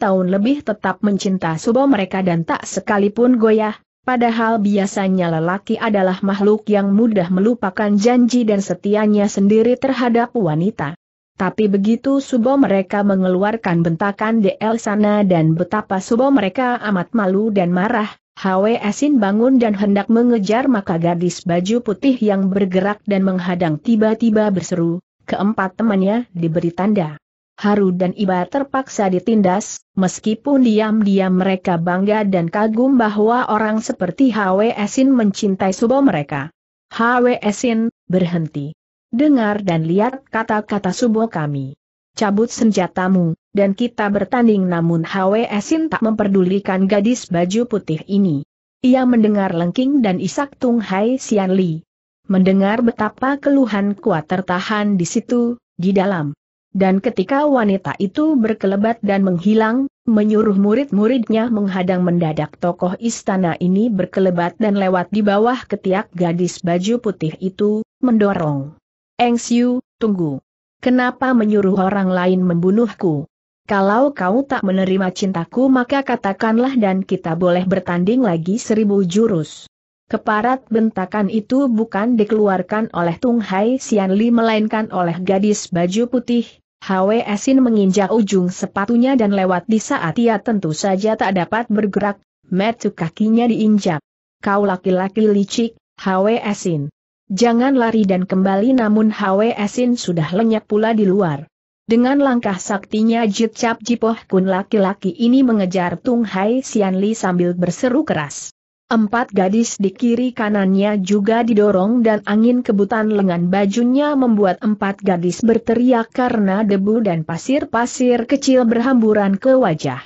tahun lebih tetap mencinta subo mereka dan tak sekalipun goyah, Padahal biasanya lelaki adalah makhluk yang mudah melupakan janji dan setianya sendiri terhadap wanita. Tapi begitu subo mereka mengeluarkan bentakan DL sana dan betapa subo mereka amat malu dan marah, Hwe Asin bangun dan hendak mengejar maka gadis baju putih yang bergerak dan menghadang tiba-tiba berseru, keempat temannya diberi tanda. Haru dan Iba terpaksa ditindas, meskipun diam-diam mereka bangga dan kagum bahwa orang seperti Hwe Esin mencintai Subo mereka. Hwe Esin, berhenti. Dengar dan lihat kata-kata Subo kami. Cabut senjatamu, dan kita bertanding namun Hwe Esin tak memperdulikan gadis baju putih ini. Ia mendengar Lengking dan Isak Tung Hai Sian Li. Mendengar betapa keluhan kuat tertahan di situ, di dalam. Dan ketika wanita itu berkelebat dan menghilang, menyuruh murid-muridnya menghadang mendadak tokoh istana ini berkelebat dan lewat di bawah ketiak gadis baju putih itu, mendorong. Eng Siu, tunggu. Kenapa menyuruh orang lain membunuhku? Kalau kau tak menerima cintaku maka katakanlah dan kita boleh bertanding lagi seribu jurus. Keparat bentakan itu bukan dikeluarkan oleh Tung Hai Sian Li melainkan oleh gadis baju putih, Hwe Esin menginjak ujung sepatunya dan lewat di saat ia tentu saja tak dapat bergerak, metu kakinya diinjak. Kau laki-laki licik, Hwe Esin. Jangan lari dan kembali namun Hwe Esin sudah lenyap pula di luar. Dengan langkah saktinya Jit Cap Jipoh Kun laki-laki ini mengejar Tung Hai Sian Li sambil berseru keras. Empat gadis di kiri kanannya juga didorong dan angin kebutan lengan bajunya membuat empat gadis berteriak karena debu dan pasir-pasir kecil berhamburan ke wajah.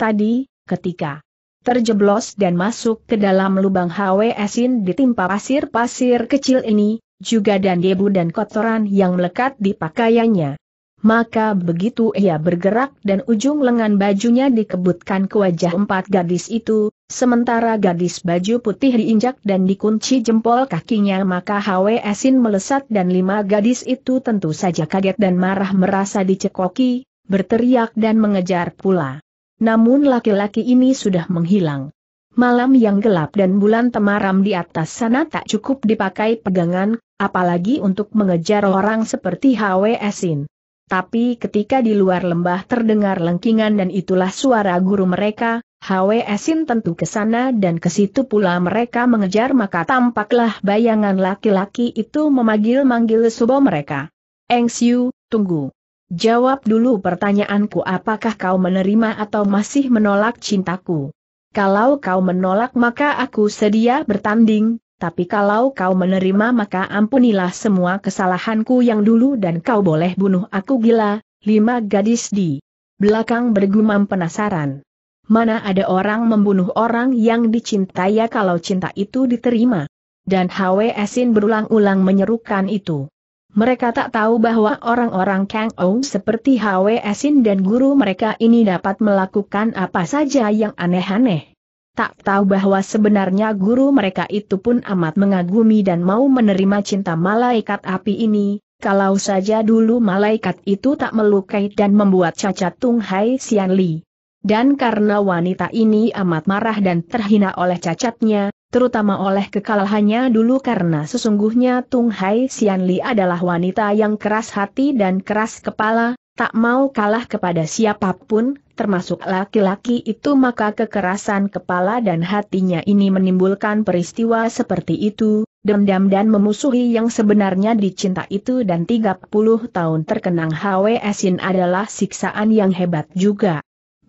Tadi, ketika terjeblos dan masuk ke dalam lubang esin ditimpa pasir-pasir kecil ini, juga dan debu dan kotoran yang melekat di pakaiannya. Maka begitu ia bergerak dan ujung lengan bajunya dikebutkan ke wajah empat gadis itu, sementara gadis baju putih diinjak dan dikunci jempol kakinya maka Asin melesat dan lima gadis itu tentu saja kaget dan marah merasa dicekoki, berteriak dan mengejar pula. Namun laki-laki ini sudah menghilang. Malam yang gelap dan bulan temaram di atas sana tak cukup dipakai pegangan, apalagi untuk mengejar orang seperti Asin. Tapi ketika di luar lembah terdengar lengkingan dan itulah suara guru mereka, Sin tentu ke sana dan ke situ pula mereka mengejar maka tampaklah bayangan laki-laki itu memanggil-manggil subo mereka. Eng Siu, tunggu. Jawab dulu pertanyaanku apakah kau menerima atau masih menolak cintaku? Kalau kau menolak maka aku sedia bertanding, tapi kalau kau menerima maka ampunilah semua kesalahanku yang dulu dan kau boleh bunuh aku gila, lima gadis di belakang bergumam penasaran. Mana ada orang membunuh orang yang dicintai ya kalau cinta itu diterima? Dan Hwe Esin berulang-ulang menyerukan itu. Mereka tak tahu bahwa orang-orang Kang Ou seperti Hwe Esin dan guru mereka ini dapat melakukan apa saja yang aneh-aneh tak tahu bahwa sebenarnya guru mereka itu pun amat mengagumi dan mau menerima cinta malaikat api ini, kalau saja dulu malaikat itu tak melukai dan membuat cacat Tung Hai Sian Li. Dan karena wanita ini amat marah dan terhina oleh cacatnya, terutama oleh kekalahannya dulu karena sesungguhnya Tung Hai Sian Li adalah wanita yang keras hati dan keras kepala, tak mau kalah kepada siapapun, termasuk laki-laki itu maka kekerasan kepala dan hatinya ini menimbulkan peristiwa seperti itu, dendam dan memusuhi yang sebenarnya dicinta itu dan 30 tahun terkenang Asin adalah siksaan yang hebat juga.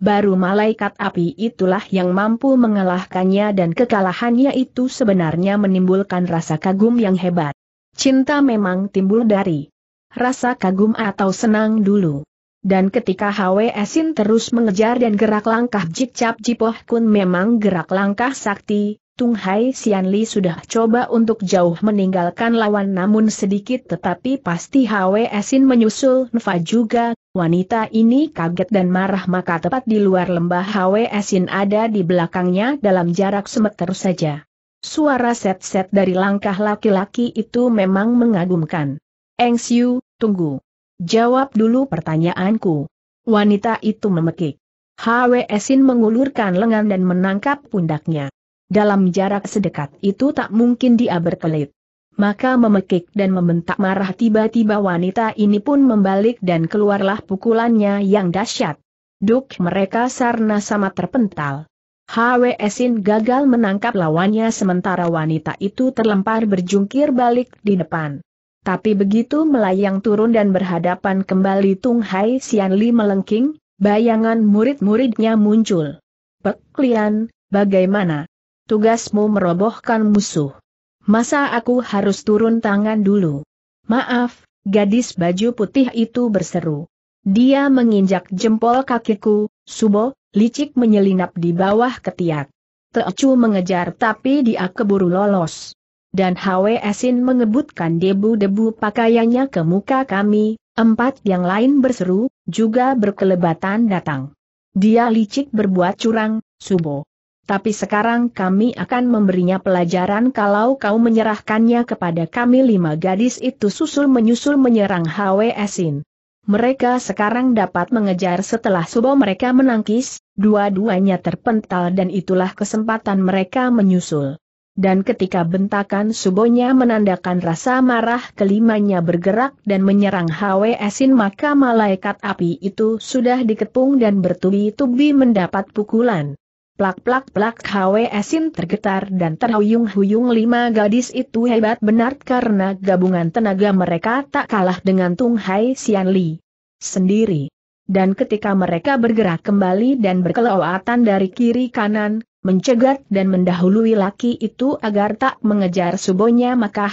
Baru malaikat api itulah yang mampu mengalahkannya dan kekalahannya itu sebenarnya menimbulkan rasa kagum yang hebat. Cinta memang timbul dari rasa kagum atau senang dulu. Dan ketika Sin terus mengejar dan gerak langkah Jik Cap Jipoh Kun memang gerak langkah sakti, Tung Hai Sian Li sudah coba untuk jauh meninggalkan lawan namun sedikit tetapi pasti Hwe Sin menyusul Nfa juga, wanita ini kaget dan marah maka tepat di luar lembah Hwe Sin ada di belakangnya dalam jarak semeter saja. Suara set-set dari langkah laki-laki itu memang mengagumkan. Eng Siu, tunggu. Jawab dulu pertanyaanku. Wanita itu memekik. Hwesin mengulurkan lengan dan menangkap pundaknya. Dalam jarak sedekat itu tak mungkin dia berkelit. Maka memekik dan membentak marah tiba-tiba wanita ini pun membalik dan keluarlah pukulannya yang dahsyat. Duk mereka sarna sama terpental. Hwesin gagal menangkap lawannya sementara wanita itu terlempar berjungkir balik di depan. Tapi begitu melayang turun dan berhadapan kembali Tung Hai Sian Li melengking, bayangan murid-muridnya muncul. Pek Lian, bagaimana? Tugasmu merobohkan musuh. Masa aku harus turun tangan dulu? Maaf, gadis baju putih itu berseru. Dia menginjak jempol kakiku, Subo, licik menyelinap di bawah ketiak. Teocu mengejar tapi dia keburu lolos dan HWSin mengebutkan debu-debu pakaiannya ke muka kami, empat yang lain berseru, juga berkelebatan datang. Dia licik berbuat curang, Subo. Tapi sekarang kami akan memberinya pelajaran kalau kau menyerahkannya kepada kami lima gadis itu susul-menyusul menyerang HWSin. Mereka sekarang dapat mengejar setelah Subo mereka menangkis, dua-duanya terpental dan itulah kesempatan mereka menyusul. Dan ketika bentakan subonya menandakan rasa marah kelimanya bergerak dan menyerang Hwe Esin maka malaikat api itu sudah dikepung dan bertubi-tubi mendapat pukulan. Plak-plak-plak Hwe Esin tergetar dan terhuyung-huyung lima gadis itu hebat benar karena gabungan tenaga mereka tak kalah dengan Tung Hai Sian Li sendiri. Dan ketika mereka bergerak kembali dan berkelawatan dari kiri kanan, mencegat dan mendahului laki itu agar tak mengejar subonya maka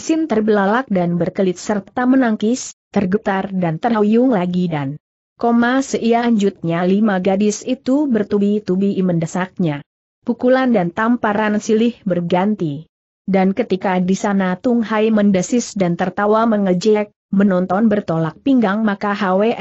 Sin terbelalak dan berkelit serta menangkis, tergetar dan terhuyung lagi dan koma seianjutnya lima gadis itu bertubi-tubi mendesaknya. Pukulan dan tamparan silih berganti. Dan ketika di sana Tung Hai mendesis dan tertawa mengejek, menonton bertolak pinggang maka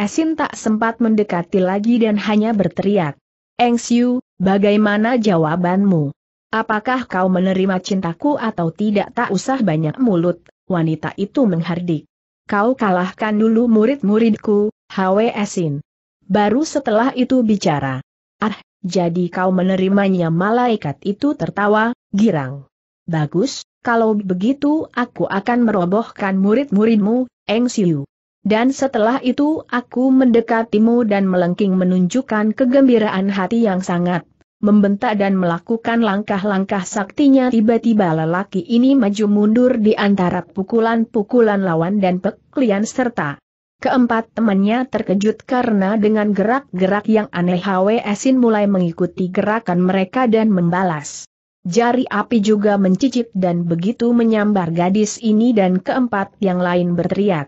Sin tak sempat mendekati lagi dan hanya berteriak. Eng Siu, bagaimana jawabanmu? Apakah kau menerima cintaku atau tidak tak usah banyak mulut, wanita itu menghardik. Kau kalahkan dulu murid-muridku, Hwe Esin. Baru setelah itu bicara. Ah, jadi kau menerimanya malaikat itu tertawa, girang. Bagus, kalau begitu aku akan merobohkan murid-muridmu, Eng Siu. Dan setelah itu aku mendekatimu dan melengking menunjukkan kegembiraan hati yang sangat. Membentak dan melakukan langkah-langkah saktinya tiba-tiba lelaki ini maju mundur di antara pukulan-pukulan lawan dan peklian serta. Keempat temannya terkejut karena dengan gerak-gerak yang aneh Hwe Esin mulai mengikuti gerakan mereka dan membalas. Jari api juga mencicip dan begitu menyambar gadis ini dan keempat yang lain berteriak.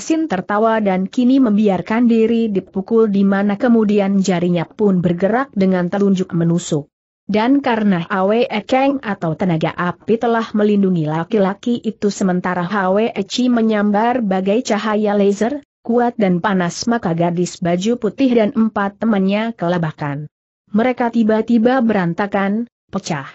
Sin tertawa dan kini membiarkan diri dipukul di mana kemudian jarinya pun bergerak dengan telunjuk menusuk. Dan karena Hwe Kang atau tenaga api telah melindungi laki-laki itu sementara Hwe Chi menyambar bagai cahaya laser, kuat dan panas maka gadis baju putih dan empat temannya kelabakan. Mereka tiba-tiba berantakan, pecah.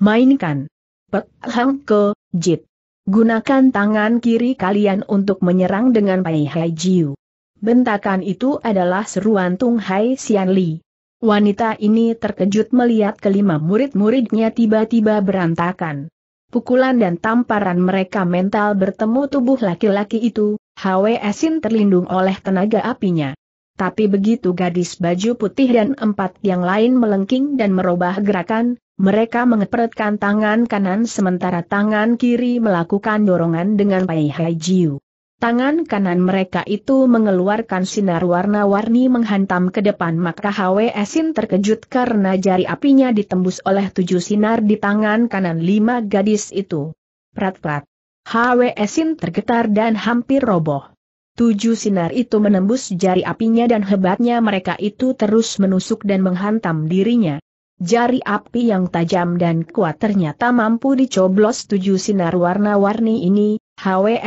Mainkan. Pek Hang Ke, Jit. Gunakan tangan kiri kalian untuk menyerang dengan Pai Hai Jiu. Bentakan itu adalah seruan Tung Hai Xian Li. Wanita ini terkejut melihat kelima murid-muridnya tiba-tiba berantakan. Pukulan dan tamparan mereka mental bertemu tubuh laki-laki itu, Hwe Sin terlindung oleh tenaga apinya. Tapi begitu gadis baju putih dan empat yang lain melengking dan merubah gerakan, mereka mengepretkan tangan kanan sementara tangan kiri melakukan dorongan dengan Pai Hai Jiu. Tangan kanan mereka itu mengeluarkan sinar warna-warni menghantam ke depan maka Hwe Sin terkejut karena jari apinya ditembus oleh tujuh sinar di tangan kanan lima gadis itu. Prat-prat. Hwe Sin tergetar dan hampir roboh. Tujuh sinar itu menembus jari apinya dan hebatnya mereka itu terus menusuk dan menghantam dirinya. Jari api yang tajam dan kuat ternyata mampu dicoblos tujuh sinar warna-warni ini,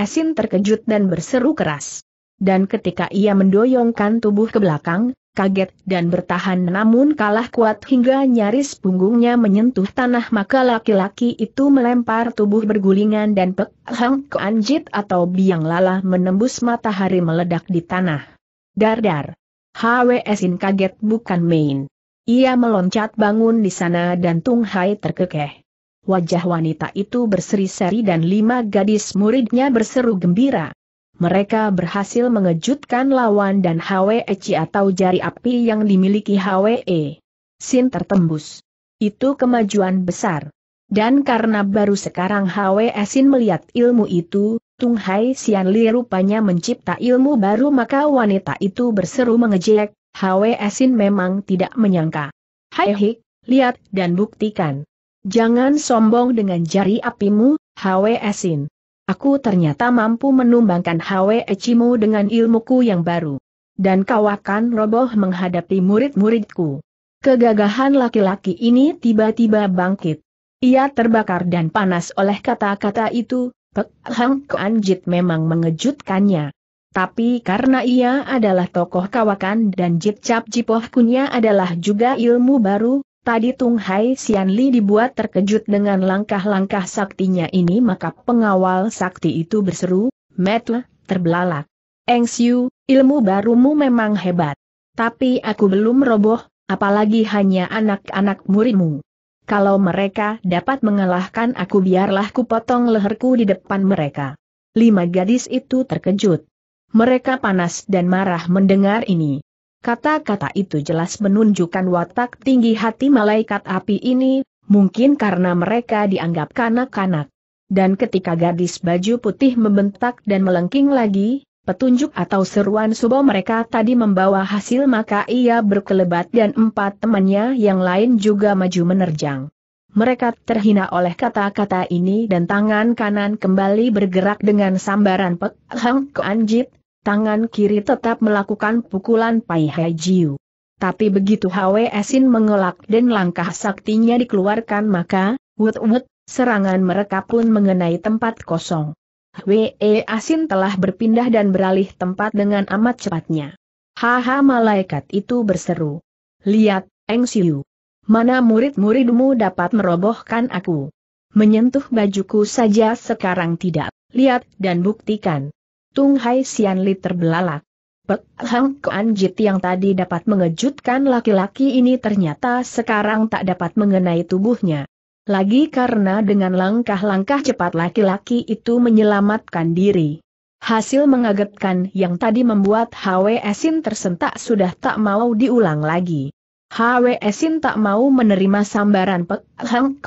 Sin terkejut dan berseru keras. Dan ketika ia mendoyongkan tubuh ke belakang, kaget dan bertahan namun kalah kuat hingga nyaris punggungnya menyentuh tanah maka laki-laki itu melempar tubuh bergulingan dan pek hang ke anjit atau biang lala menembus matahari meledak di tanah. Dardar. dar Sin kaget bukan main. Ia meloncat bangun di sana dan Tung Hai terkekeh. Wajah wanita itu berseri-seri dan lima gadis muridnya berseru gembira. Mereka berhasil mengejutkan lawan dan Hwe Eci atau jari api yang dimiliki Hwe. E. Sin tertembus. Itu kemajuan besar. Dan karena baru sekarang Hwe e Sin melihat ilmu itu, Tung Hai Sian Li rupanya mencipta ilmu baru maka wanita itu berseru mengejek, Hwe Sin memang tidak menyangka. Hai hik, lihat dan buktikan. Jangan sombong dengan jari apimu, Hwe Sin. Aku ternyata mampu menumbangkan Hwe Cimu dengan ilmuku yang baru. Dan kau akan roboh menghadapi murid-muridku. Kegagahan laki-laki ini tiba-tiba bangkit. Ia terbakar dan panas oleh kata-kata itu, Pek Hang Kuan memang mengejutkannya. Tapi karena ia adalah tokoh kawakan dan Jip Cap Jipoh Kunya adalah juga ilmu baru, tadi Tung Hai Sian Li dibuat terkejut dengan langkah-langkah saktinya ini maka pengawal sakti itu berseru, Metle, terbelalak. Eng Siu, ilmu barumu memang hebat. Tapi aku belum roboh, apalagi hanya anak-anak murimu. Kalau mereka dapat mengalahkan aku biarlah kupotong leherku di depan mereka. Lima gadis itu terkejut. Mereka panas dan marah mendengar ini. Kata-kata itu jelas menunjukkan watak tinggi hati malaikat api ini, mungkin karena mereka dianggap kanak-kanak. Dan ketika gadis baju putih membentak dan melengking lagi, petunjuk atau seruan subuh mereka tadi membawa hasil maka ia berkelebat dan empat temannya yang lain juga maju menerjang. Mereka terhina oleh kata-kata ini dan tangan kanan kembali bergerak dengan sambaran Pek Hang Anjit, tangan kiri tetap melakukan pukulan Pai Hai Jiu. Tapi begitu Hwe Sin mengelak dan langkah saktinya dikeluarkan maka, wut-wut, serangan mereka pun mengenai tempat kosong. Hwe Sin telah berpindah dan beralih tempat dengan amat cepatnya. Haha malaikat itu berseru. Lihat, Eng Siu. Mana murid-muridmu dapat merobohkan aku? Menyentuh bajuku saja sekarang tidak. Lihat dan buktikan. Tung Hai Sian Li terbelalak. Pek Hang Kuan yang tadi dapat mengejutkan laki-laki ini ternyata sekarang tak dapat mengenai tubuhnya. Lagi karena dengan langkah-langkah cepat laki-laki itu menyelamatkan diri. Hasil mengagetkan yang tadi membuat Hwe Esin tersentak sudah tak mau diulang lagi. Hwe Esin tak mau menerima sambaran Pek Hang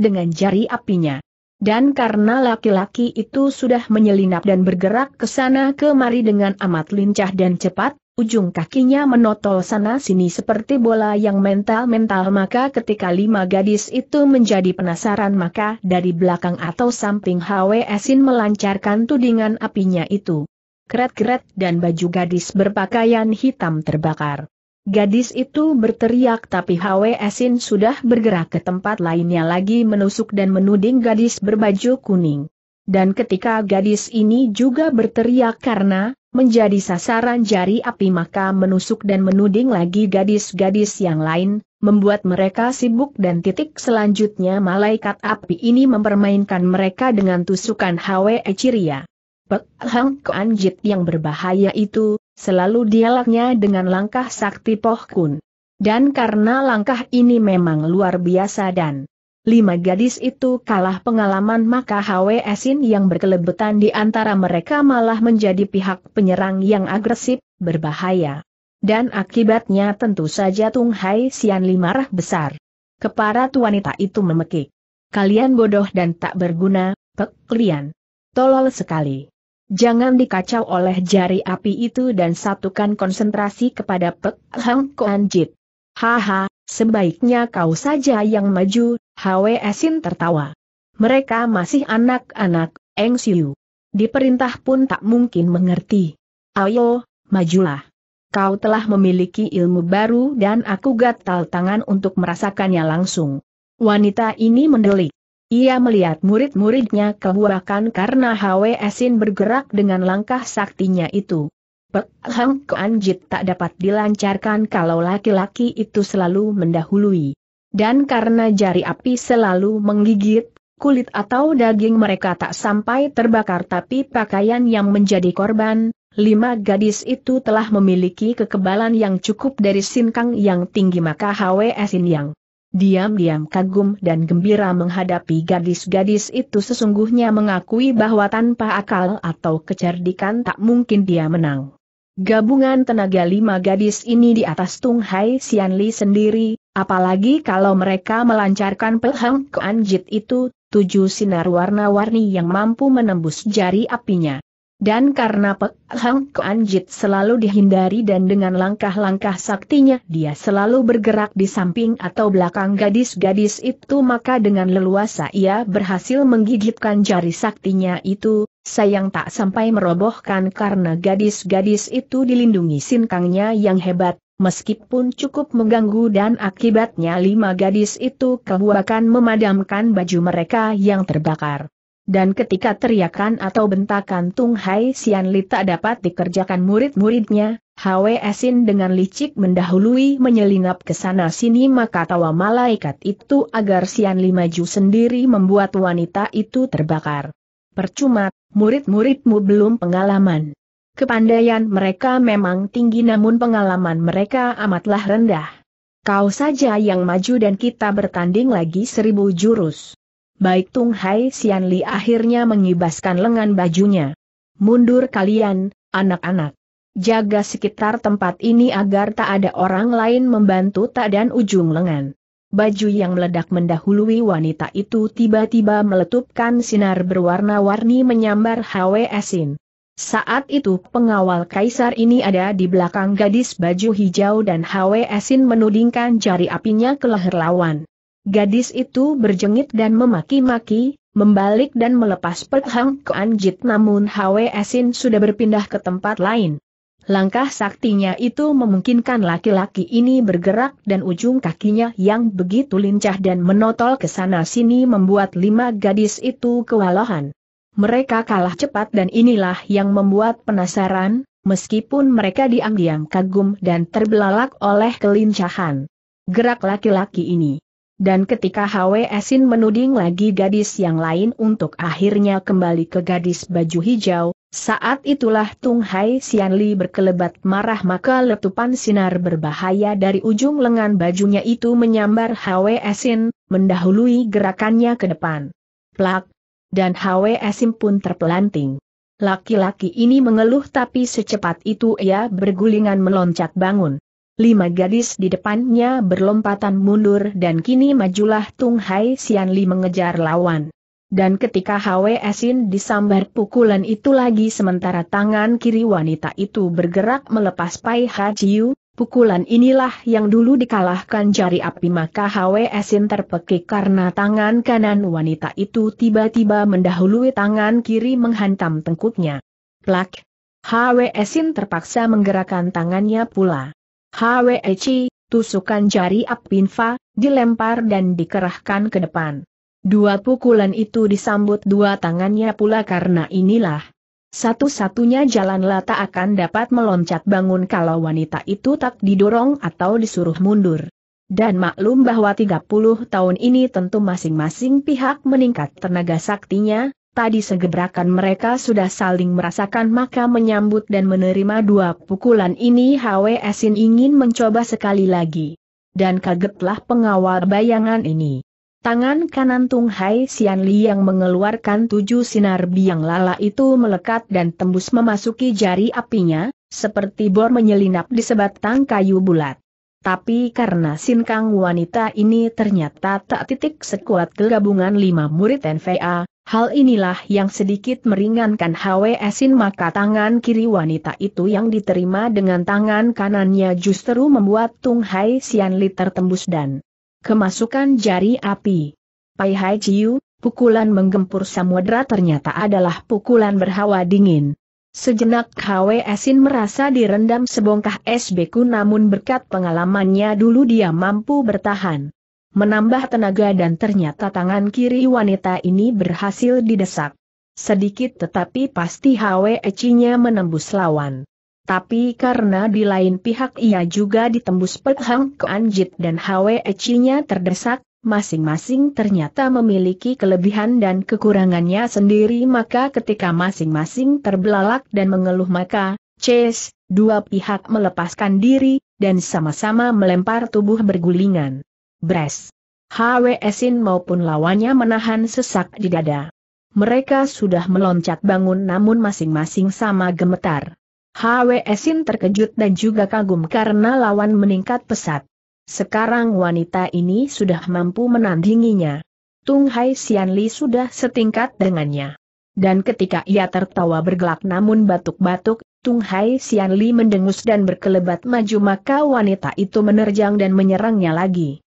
dengan jari apinya. Dan karena laki-laki itu sudah menyelinap dan bergerak ke sana kemari dengan amat lincah dan cepat, ujung kakinya menotol sana-sini seperti bola yang mental-mental maka ketika lima gadis itu menjadi penasaran maka dari belakang atau samping Asin melancarkan tudingan apinya itu. Keret-keret dan baju gadis berpakaian hitam terbakar. Gadis itu berteriak tapi Hwe Esin sudah bergerak ke tempat lainnya lagi menusuk dan menuding gadis berbaju kuning. Dan ketika gadis ini juga berteriak karena, menjadi sasaran jari api maka menusuk dan menuding lagi gadis-gadis yang lain, membuat mereka sibuk dan titik selanjutnya malaikat api ini mempermainkan mereka dengan tusukan Hwe Ciria. Pek Hang Kuan Jit yang berbahaya itu, Selalu dialaknya dengan langkah sakti Poh Kun. Dan karena langkah ini memang luar biasa dan lima gadis itu kalah pengalaman maka Hwe Esin yang berkelebetan di antara mereka malah menjadi pihak penyerang yang agresif, berbahaya. Dan akibatnya tentu saja Tung Hai Sian Li marah besar. Keparat wanita itu memekik. Kalian bodoh dan tak berguna, pek kalian. Tolol sekali. Jangan dikacau oleh jari api itu dan satukan konsentrasi kepada Pek Hang Kuan Haha, sebaiknya kau saja yang maju, Hwe Sin tertawa. Mereka masih anak-anak, Eng Siu. Diperintah pun tak mungkin mengerti. Ayo, majulah. Kau telah memiliki ilmu baru dan aku gatal tangan untuk merasakannya langsung. Wanita ini mendelik. Ia melihat murid-muridnya kehuakan karena Hwesin bergerak dengan langkah saktinya itu. Perang keanjit tak dapat dilancarkan kalau laki-laki itu selalu mendahului. Dan karena jari api selalu menggigit, kulit atau daging mereka tak sampai terbakar tapi pakaian yang menjadi korban, lima gadis itu telah memiliki kekebalan yang cukup dari sinkang yang tinggi maka Hwe Sin yang diam-diam kagum dan gembira menghadapi gadis-gadis itu sesungguhnya mengakui bahwa tanpa akal atau kecerdikan tak mungkin dia menang. Gabungan tenaga lima gadis ini di atas Tung Hai Sian Li sendiri, apalagi kalau mereka melancarkan pelhang Anjit itu, tujuh sinar warna-warni yang mampu menembus jari apinya. Dan karena Pek Anjit selalu dihindari dan dengan langkah-langkah saktinya dia selalu bergerak di samping atau belakang gadis-gadis itu maka dengan leluasa ia berhasil menggigitkan jari saktinya itu, sayang tak sampai merobohkan karena gadis-gadis itu dilindungi sinkangnya yang hebat, meskipun cukup mengganggu dan akibatnya lima gadis itu kebuakan memadamkan baju mereka yang terbakar. Dan ketika teriakan atau bentakan Tung Hai Sian Li tak dapat dikerjakan murid-muridnya, Hwe Sin dengan licik mendahului menyelinap ke sana sini maka tawa malaikat itu agar Sian Li maju sendiri membuat wanita itu terbakar. Percuma, murid-muridmu belum pengalaman. Kepandaian mereka memang tinggi namun pengalaman mereka amatlah rendah. Kau saja yang maju dan kita bertanding lagi seribu jurus baik Tung Hai Sian Li akhirnya mengibaskan lengan bajunya. Mundur kalian, anak-anak. Jaga sekitar tempat ini agar tak ada orang lain membantu tak dan ujung lengan. Baju yang meledak mendahului wanita itu tiba-tiba meletupkan sinar berwarna-warni menyambar Hwe Sin. Saat itu pengawal kaisar ini ada di belakang gadis baju hijau dan Hwe Sin menudingkan jari apinya ke leher lawan. Gadis itu berjengit dan memaki-maki, membalik dan melepas Pek ke Anjit namun Hwe Asin sudah berpindah ke tempat lain. Langkah saktinya itu memungkinkan laki-laki ini bergerak dan ujung kakinya yang begitu lincah dan menotol ke sana-sini membuat lima gadis itu kewalahan. Mereka kalah cepat dan inilah yang membuat penasaran, meskipun mereka diam-diam kagum dan terbelalak oleh kelincahan. Gerak laki-laki ini. Dan ketika Esin menuding lagi gadis yang lain untuk akhirnya kembali ke gadis baju hijau, saat itulah Tung Hai Xianli berkelebat marah maka letupan sinar berbahaya dari ujung lengan bajunya itu menyambar Esin, mendahului gerakannya ke depan. Plak! Dan Esin pun terpelanting. Laki-laki ini mengeluh tapi secepat itu ia bergulingan meloncat bangun. Lima gadis di depannya berlompatan mundur dan kini majulah Tung Hai Sian Li mengejar lawan. Dan ketika Hwe Sin disambar pukulan itu lagi sementara tangan kiri wanita itu bergerak melepas Pai Ha Chiu, pukulan inilah yang dulu dikalahkan jari api maka Hwe Sin terpekik karena tangan kanan wanita itu tiba-tiba mendahului tangan kiri menghantam tengkuknya. Plak! Hwe Sin terpaksa menggerakkan tangannya pula. Hweci, tusukan jari Apinfa, dilempar dan dikerahkan ke depan. Dua pukulan itu disambut dua tangannya pula karena inilah. Satu-satunya jalan lata akan dapat meloncat bangun kalau wanita itu tak didorong atau disuruh mundur. Dan maklum bahwa 30 tahun ini tentu masing-masing pihak meningkat tenaga saktinya, tadi segebrakan mereka sudah saling merasakan maka menyambut dan menerima dua pukulan ini Sin ingin mencoba sekali lagi. Dan kagetlah pengawal bayangan ini. Tangan kanan Tung Hai Sian Li yang mengeluarkan tujuh sinar biang lala itu melekat dan tembus memasuki jari apinya, seperti bor menyelinap di sebatang kayu bulat. Tapi karena Sin Kang wanita ini ternyata tak titik sekuat kegabungan lima murid NVA, Hal inilah yang sedikit meringankan Hwesin maka tangan kiri wanita itu yang diterima dengan tangan kanannya justru membuat Tung Hai Sian Li tertembus dan kemasukan jari api. Pai Hai Chiu, pukulan menggempur samudra ternyata adalah pukulan berhawa dingin. Sejenak Hwe Esin merasa direndam sebongkah es beku namun berkat pengalamannya dulu dia mampu bertahan menambah tenaga dan ternyata tangan kiri wanita ini berhasil didesak. Sedikit tetapi pasti HWEC-nya menembus lawan. Tapi karena di lain pihak ia juga ditembus Pehang Keanjit dan HWEC-nya terdesak, masing-masing ternyata memiliki kelebihan dan kekurangannya sendiri maka ketika masing-masing terbelalak dan mengeluh maka, Chase, dua pihak melepaskan diri, dan sama-sama melempar tubuh bergulingan. Bres. Esin maupun lawannya menahan sesak di dada. Mereka sudah meloncat bangun namun masing-masing sama gemetar. Esin terkejut dan juga kagum karena lawan meningkat pesat. Sekarang wanita ini sudah mampu menandinginya. Tung Hai Li sudah setingkat dengannya. Dan ketika ia tertawa bergelak namun batuk-batuk, Tung Hai Li mendengus dan berkelebat maju maka wanita itu menerjang dan menyerangnya lagi.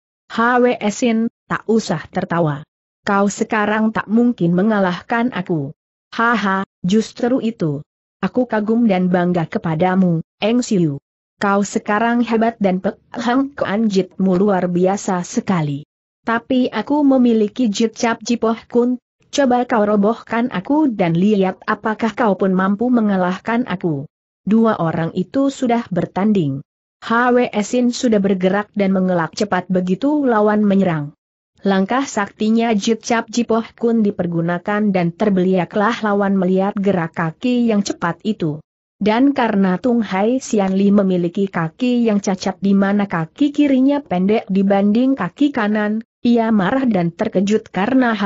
Sin, tak usah tertawa. Kau sekarang tak mungkin mengalahkan aku. Haha, justru itu. Aku kagum dan bangga kepadamu, Eng Siu. Kau sekarang hebat dan Pek Hang luar biasa sekali. Tapi aku memiliki Jit Cap Jipoh Kun, coba kau robohkan aku dan lihat apakah kau pun mampu mengalahkan aku. Dua orang itu sudah bertanding. Sin sudah bergerak dan mengelak cepat begitu lawan menyerang. Langkah saktinya Jit Cap Jipoh Kun dipergunakan dan terbeliaklah lawan melihat gerak kaki yang cepat itu. Dan karena Tung Hai Sian Li memiliki kaki yang cacat di mana kaki kirinya pendek dibanding kaki kanan, ia marah dan terkejut karena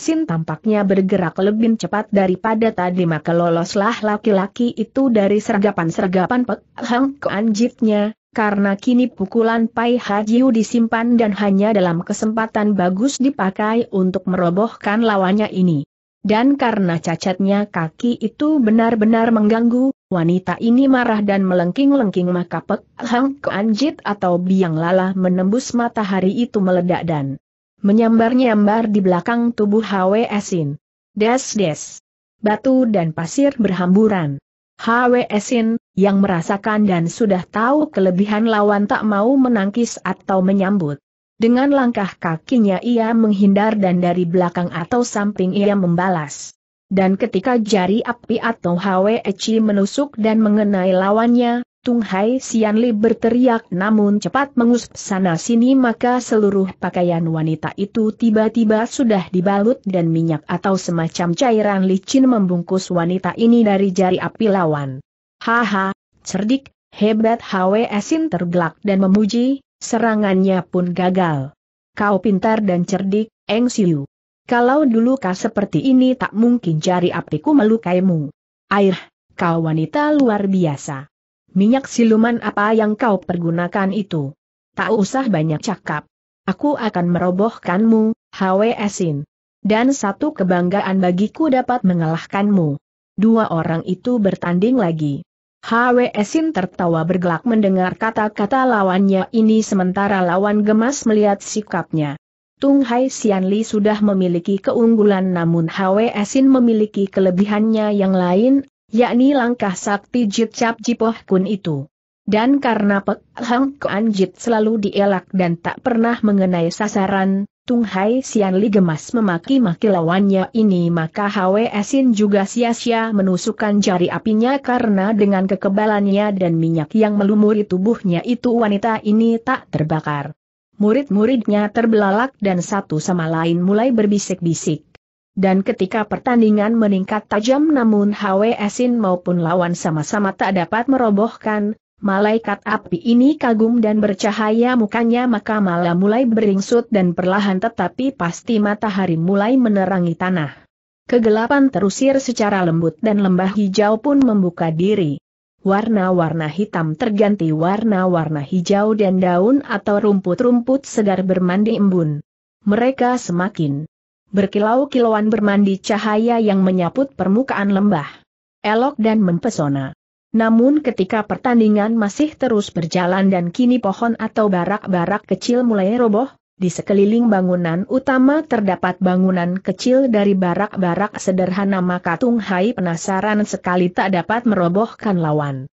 Sin tampaknya bergerak lebih cepat daripada tadi maka loloslah laki-laki itu dari sergapan-sergapan Pek Hang Jitnya, karena kini pukulan Pai Hajiu disimpan dan hanya dalam kesempatan bagus dipakai untuk merobohkan lawannya ini. Dan karena cacatnya kaki itu benar-benar mengganggu, wanita ini marah dan melengking-lengking maka Pek Hang Keanjit atau biang lala menembus matahari itu meledak dan menyambar-nyambar di belakang tubuh Hwe Sin. Des-des. Batu dan pasir berhamburan. Hwe Sin, yang merasakan dan sudah tahu kelebihan lawan tak mau menangkis atau menyambut. Dengan langkah kakinya ia menghindar dan dari belakang atau samping ia membalas. Dan ketika jari api atau Eci menusuk dan mengenai lawannya, Tung Hai Sianli berteriak namun cepat mengusap sana-sini maka seluruh pakaian wanita itu tiba-tiba sudah dibalut dan minyak atau semacam cairan licin membungkus wanita ini dari jari api lawan. Haha, cerdik, hebat Sin tergelak dan memuji, serangannya pun gagal. Kau pintar dan cerdik, Eng Siu. Kalau dulu kau seperti ini tak mungkin jari apiku melukaimu. Air, kau wanita luar biasa. Minyak siluman apa yang kau pergunakan itu? Tak usah banyak cakap. Aku akan merobohkanmu, Sin. Dan satu kebanggaan bagiku dapat mengalahkanmu. Dua orang itu bertanding lagi. HWSin tertawa bergelak mendengar kata-kata lawannya ini sementara lawan gemas melihat sikapnya. Tung Hai Sian Li sudah memiliki keunggulan namun HWSin memiliki kelebihannya yang lain, yakni langkah sakti Jit Cap Jipoh Kun itu. Dan karena Pek Hang Kuan Jit selalu dielak dan tak pernah mengenai sasaran, Tung Hai Sian Li gemas memaki-maki lawannya ini maka Hwe Sin juga sia-sia menusukkan jari apinya karena dengan kekebalannya dan minyak yang melumuri tubuhnya itu wanita ini tak terbakar. Murid-muridnya terbelalak dan satu sama lain mulai berbisik-bisik. Dan ketika pertandingan meningkat tajam namun Hwe Sin maupun lawan sama-sama tak dapat merobohkan, Malaikat api ini kagum dan bercahaya mukanya maka malah mulai beringsut dan perlahan tetapi pasti matahari mulai menerangi tanah. Kegelapan terusir secara lembut dan lembah hijau pun membuka diri. Warna-warna hitam terganti warna-warna hijau dan daun atau rumput-rumput segar bermandi embun. Mereka semakin berkilau-kilauan bermandi cahaya yang menyaput permukaan lembah. Elok dan mempesona. Namun ketika pertandingan masih terus berjalan dan kini pohon atau barak-barak kecil mulai roboh, di sekeliling bangunan utama terdapat bangunan kecil dari barak-barak sederhana maka Tung Hai penasaran sekali tak dapat merobohkan lawan.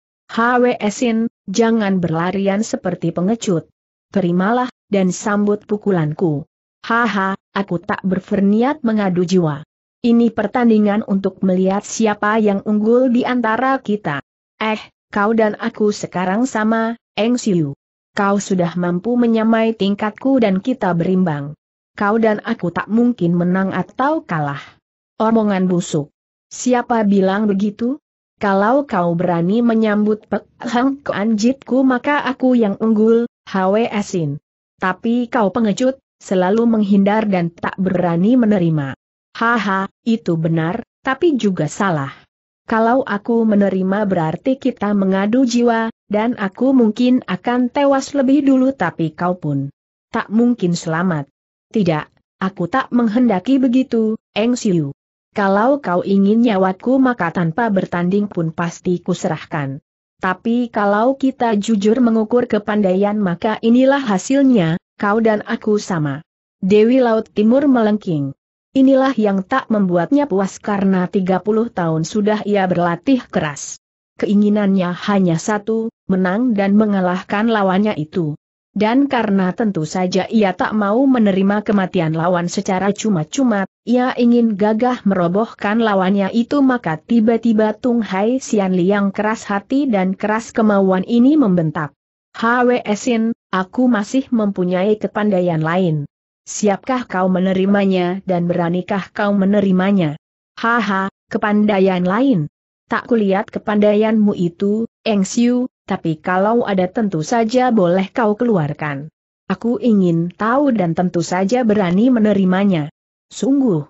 Sin, jangan berlarian seperti pengecut. Terimalah, dan sambut pukulanku. Haha, aku tak berferniat mengadu jiwa. Ini pertandingan untuk melihat siapa yang unggul di antara kita. Eh, kau dan aku sekarang sama, Eng Siu. Kau sudah mampu menyamai tingkatku dan kita berimbang. Kau dan aku tak mungkin menang atau kalah. Omongan busuk. Siapa bilang begitu? Kalau kau berani menyambut pehang Hang Keanjitku maka aku yang unggul, Hwe Sin. Tapi kau pengecut, selalu menghindar dan tak berani menerima. Haha, itu benar, tapi juga salah. Kalau aku menerima berarti kita mengadu jiwa, dan aku mungkin akan tewas lebih dulu tapi kau pun tak mungkin selamat. Tidak, aku tak menghendaki begitu, Eng Siu. Kalau kau ingin nyawaku maka tanpa bertanding pun pasti kuserahkan. Tapi kalau kita jujur mengukur kepandaian maka inilah hasilnya, kau dan aku sama. Dewi Laut Timur melengking. Inilah yang tak membuatnya puas karena 30 tahun sudah ia berlatih keras. Keinginannya hanya satu, menang dan mengalahkan lawannya itu. Dan karena tentu saja ia tak mau menerima kematian lawan secara cuma-cuma, ia ingin gagah merobohkan lawannya itu maka tiba-tiba Tung Hai Sian Liang keras hati dan keras kemauan ini membentak. Hwe Sin, aku masih mempunyai kepandaian lain. Siapkah kau menerimanya dan beranikah kau menerimanya? Haha, kepandaian lain. Tak kulihat kepandaianmu itu, Eng Siu, tapi kalau ada tentu saja boleh kau keluarkan. Aku ingin tahu dan tentu saja berani menerimanya. Sungguh.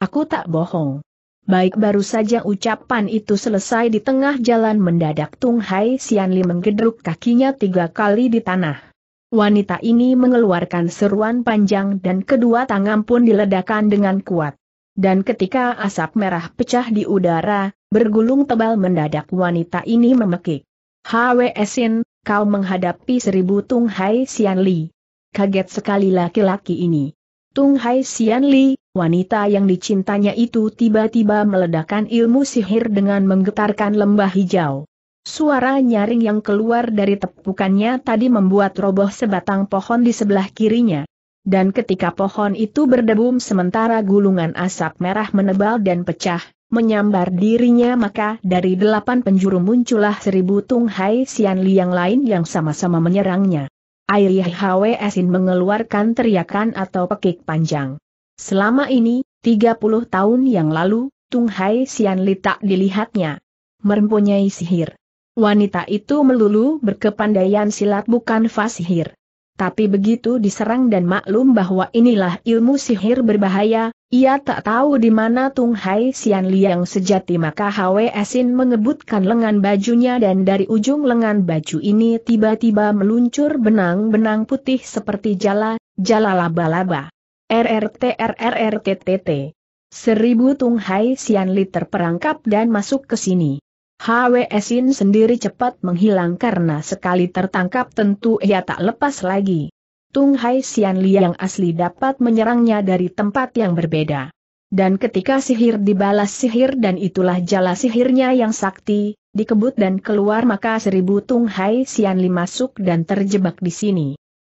Aku tak bohong. Baik baru saja ucapan itu selesai di tengah jalan mendadak Tung Hai Sianli menggedruk kakinya tiga kali di tanah. Wanita ini mengeluarkan seruan panjang dan kedua tangan pun diledakkan dengan kuat. Dan ketika asap merah pecah di udara, bergulung tebal mendadak wanita ini memekik. Hwe Sin, kau menghadapi seribu Tung Hai Xian Li. Kaget sekali laki-laki ini. Tung Hai Xian Li, wanita yang dicintanya itu tiba-tiba meledakkan ilmu sihir dengan menggetarkan lembah hijau. Suara nyaring yang keluar dari tepukannya tadi membuat roboh sebatang pohon di sebelah kirinya. Dan ketika pohon itu berdebum sementara gulungan asap merah menebal dan pecah, menyambar dirinya maka dari delapan penjuru muncullah seribu Tung Hai Sian Li yang lain yang sama-sama menyerangnya. Air Hwe Esin mengeluarkan teriakan atau pekik panjang. Selama ini, 30 tahun yang lalu, Tung Hai Sian Li tak dilihatnya. Mempunyai sihir. Wanita itu melulu berkepandaian silat bukan fasihir. Tapi begitu diserang dan maklum bahwa inilah ilmu sihir berbahaya, ia tak tahu di mana Tung Hai Sian Liang sejati maka Hwe Esin mengebutkan lengan bajunya dan dari ujung lengan baju ini tiba-tiba meluncur benang-benang putih seperti jala, jala laba-laba. RRTRRRTTT. Seribu Tung Hai Sian Li terperangkap dan masuk ke sini. HWSin sendiri cepat menghilang karena sekali tertangkap tentu ia tak lepas lagi. Tung Hai Sian Li yang asli dapat menyerangnya dari tempat yang berbeda. Dan ketika sihir dibalas sihir dan itulah jala sihirnya yang sakti, dikebut dan keluar maka seribu Tung Hai Sian Li masuk dan terjebak di sini.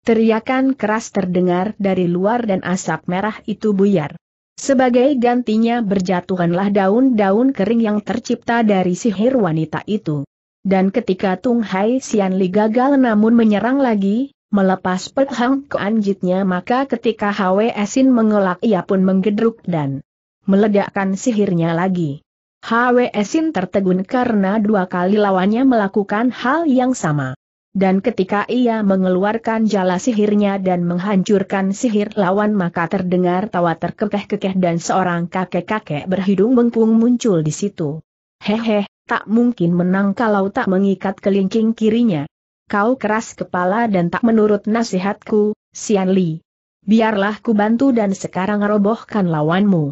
Teriakan keras terdengar dari luar dan asap merah itu buyar. Sebagai gantinya berjatuhanlah daun-daun kering yang tercipta dari sihir wanita itu. Dan ketika Tung Hai Sian Li gagal namun menyerang lagi, melepas perhang keanjitnya maka ketika Hwe Sin mengelak ia pun menggedruk dan meledakkan sihirnya lagi. Hwe Sin tertegun karena dua kali lawannya melakukan hal yang sama dan ketika ia mengeluarkan jala sihirnya dan menghancurkan sihir lawan maka terdengar tawa terkekeh-kekeh dan seorang kakek-kakek berhidung bengkung muncul di situ. Hehe, tak mungkin menang kalau tak mengikat kelingking kirinya. Kau keras kepala dan tak menurut nasihatku, Sian Li. Biarlah ku bantu dan sekarang robohkan lawanmu.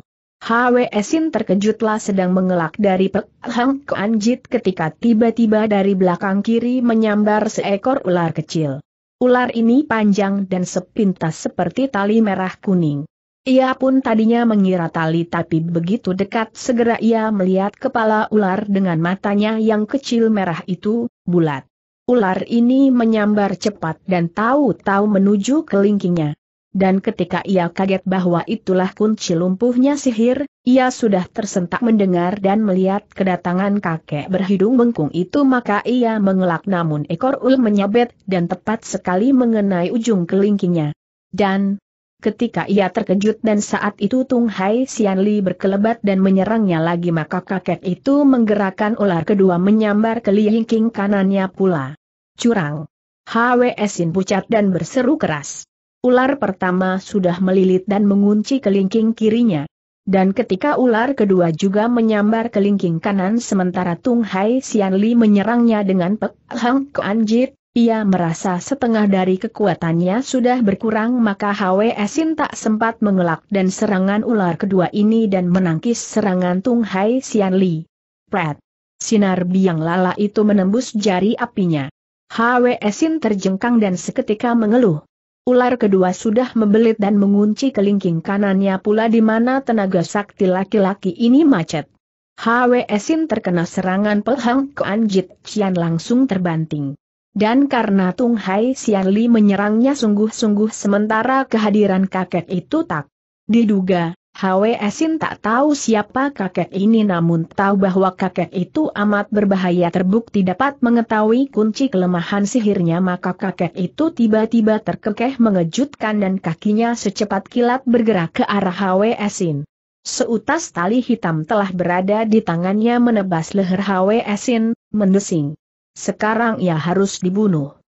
Esin terkejutlah sedang mengelak dari pelang ke Anjit ketika tiba-tiba dari belakang kiri menyambar seekor ular kecil. Ular ini panjang dan sepintas seperti tali merah kuning. Ia pun tadinya mengira tali tapi begitu dekat segera ia melihat kepala ular dengan matanya yang kecil merah itu, bulat. Ular ini menyambar cepat dan tahu-tahu menuju ke lingkingnya dan ketika ia kaget bahwa itulah kunci lumpuhnya sihir, ia sudah tersentak mendengar dan melihat kedatangan kakek berhidung bengkung itu maka ia mengelak namun ekor ul menyabet dan tepat sekali mengenai ujung kelingkingnya. Dan, ketika ia terkejut dan saat itu Tung Hai Sian Li berkelebat dan menyerangnya lagi maka kakek itu menggerakkan ular kedua menyambar kelingking kanannya pula. Curang! Hwe Sin pucat dan berseru keras. Ular pertama sudah melilit dan mengunci kelingking kirinya. Dan ketika ular kedua juga menyambar kelingking kanan sementara Tung Hai Sian Li menyerangnya dengan Pek Hang ia merasa setengah dari kekuatannya sudah berkurang maka Hwe Sin tak sempat mengelak dan serangan ular kedua ini dan menangkis serangan Tung Hai Sian Li. Prat! Sinar biang lala itu menembus jari apinya. Hwe Sin terjengkang dan seketika mengeluh. Ular kedua sudah membelit dan mengunci kelingking kanannya pula di mana tenaga sakti laki-laki ini macet. Hwe Sin terkena serangan pelhang Keanjit Cian langsung terbanting. Dan karena Tung Hai Sian Li menyerangnya sungguh-sungguh sementara kehadiran kakek itu tak diduga, Hwe Esin tak tahu siapa kakek ini namun tahu bahwa kakek itu amat berbahaya terbukti dapat mengetahui kunci kelemahan sihirnya maka kakek itu tiba-tiba terkekeh mengejutkan dan kakinya secepat kilat bergerak ke arah Hwe Esin. Seutas tali hitam telah berada di tangannya menebas leher Hwe Esin, mendesing. Sekarang ia harus dibunuh.